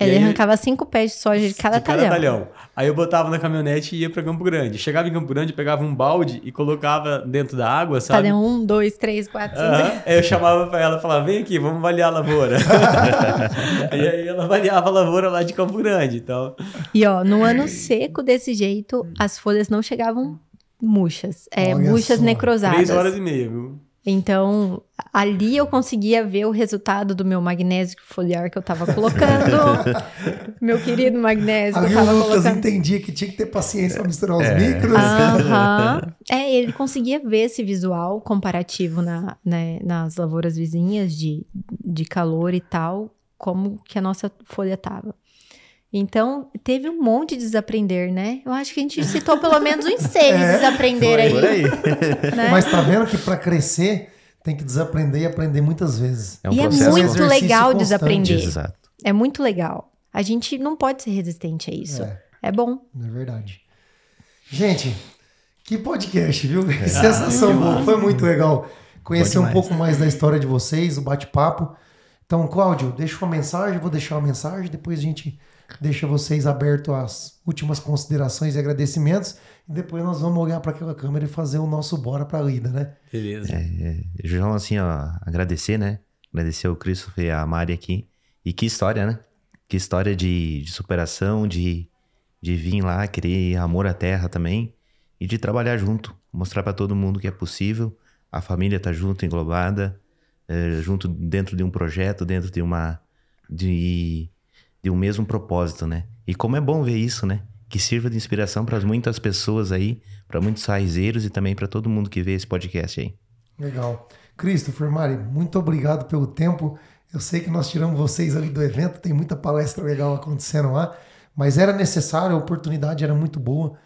Ele aí, arrancava cinco pés de soja de cada, de cada talhão. talhão. Aí eu botava na caminhonete e ia para Campo Grande. Chegava em Campo Grande, pegava um balde e colocava dentro da água, sabe? Talhão um, dois, três, quatro, cinco. Aí eu chamava para ela e falava, vem aqui, vamos avaliar a lavoura. e aí ela avaliava a lavoura lá de Campo Grande. Então... E ó, no ano seco desse jeito, as folhas não chegavam murchas. É, Olha murchas só. necrosadas. Três horas e meia, viu? Então, ali eu conseguia ver o resultado do meu magnésio foliar que eu tava colocando. meu querido magnésio. Aí o Lucas colocando... entendia que tinha que ter paciência para misturar os é. micros. Uhum. É, ele conseguia ver esse visual comparativo na, né, nas lavouras vizinhas de, de calor e tal, como que a nossa folha tava. Então, teve um monte de desaprender, né? Eu acho que a gente citou pelo menos uns seis é, desaprender aí. aí. né? Mas tá vendo que para crescer tem que desaprender e aprender muitas vezes. É um e é muito legal constante. desaprender. Exato. É muito legal. A gente não pode ser resistente a isso. É, é bom. É verdade. Gente, que podcast, viu? É. Sensação ah, boa. Foi muito legal conhecer um pouco mais da história de vocês, o bate-papo. Então, Cláudio, deixa uma mensagem, vou deixar uma mensagem, depois a gente deixa vocês aberto às últimas considerações e agradecimentos. E depois nós vamos olhar para aquela câmera e fazer o nosso bora para a lida, né? Beleza. É, é, João, assim, ó, agradecer, né? Agradecer ao Christopher e a Mari aqui. E que história, né? Que história de, de superação, de, de vir lá, querer amor à terra também. E de trabalhar junto. Mostrar para todo mundo que é possível. A família tá junto, englobada. É, junto dentro de um projeto, dentro de uma... De, de um mesmo propósito, né? E como é bom ver isso, né? Que sirva de inspiração para muitas pessoas aí, para muitos saizeiros e também para todo mundo que vê esse podcast aí. Legal. Christopher, Mari, muito obrigado pelo tempo. Eu sei que nós tiramos vocês ali do evento, tem muita palestra legal acontecendo lá, mas era necessário, a oportunidade era muito boa.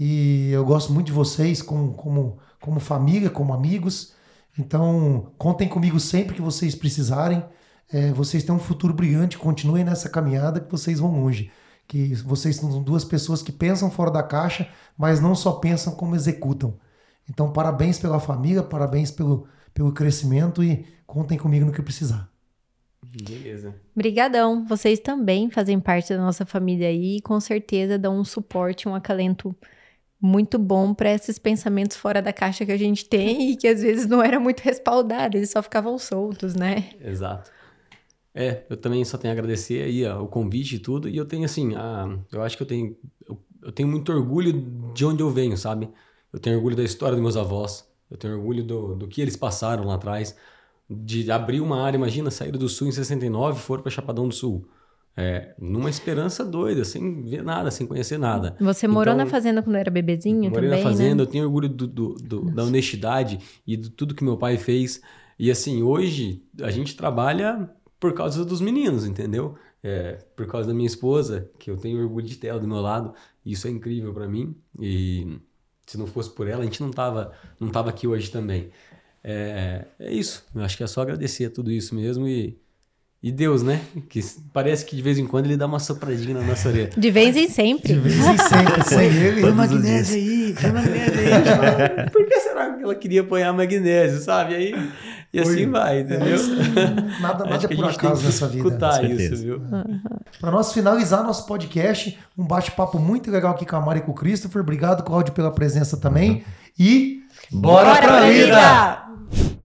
E eu gosto muito de vocês como, como, como família, como amigos. Então, contem comigo sempre que vocês precisarem. É, vocês têm um futuro brilhante, continuem nessa caminhada que vocês vão longe. Que vocês são duas pessoas que pensam fora da caixa, mas não só pensam como executam. Então, parabéns pela família, parabéns pelo, pelo crescimento e contem comigo no que precisar. Beleza. Obrigadão. Vocês também fazem parte da nossa família aí e com certeza dão um suporte, um acalento muito bom para esses pensamentos fora da caixa que a gente tem e que às vezes não era muito respaldado, eles só ficavam soltos, né? Exato. É, eu também só tenho a agradecer aí ó, o convite e tudo. E eu tenho assim, a, eu acho que eu tenho, eu, eu, tenho muito orgulho de onde eu venho, sabe? Eu tenho orgulho da história dos meus avós, eu tenho orgulho do, do que eles passaram lá atrás, de abrir uma área, imagina, saíram do Sul em 69 e foram para Chapadão do Sul. É, numa esperança doida, sem ver nada, sem conhecer nada. Você morou então, na fazenda quando era bebezinho morei também, na né? fazenda, né? eu tenho orgulho do, do, do da honestidade e de tudo que meu pai fez. E assim, hoje a gente trabalha por causa dos meninos, entendeu? É, por causa da minha esposa, que eu tenho orgulho de ter ela do meu lado, isso é incrível para mim. E se não fosse por ela, a gente não tava, não tava aqui hoje também. É, é isso. Eu acho que é só agradecer a tudo isso mesmo e e Deus, né? Que parece que de vez em quando ele dá uma sopradinha na nossa orelha. De vez em sempre. De vez em sempre. Foi ele. magnésio aí, foi magnésio aí. Por que será que ela queria apanhar magnésio, sabe? Aí e assim vai, é entendeu? É, nada nada é por acaso nessa vida. Né? Escutar isso, viu? Para nós finalizar nosso podcast, um bate-papo muito legal aqui com a Mari e com o Christopher. Obrigado, Claudio, pela presença também. Uhum. E bora, bora pra vida! vida!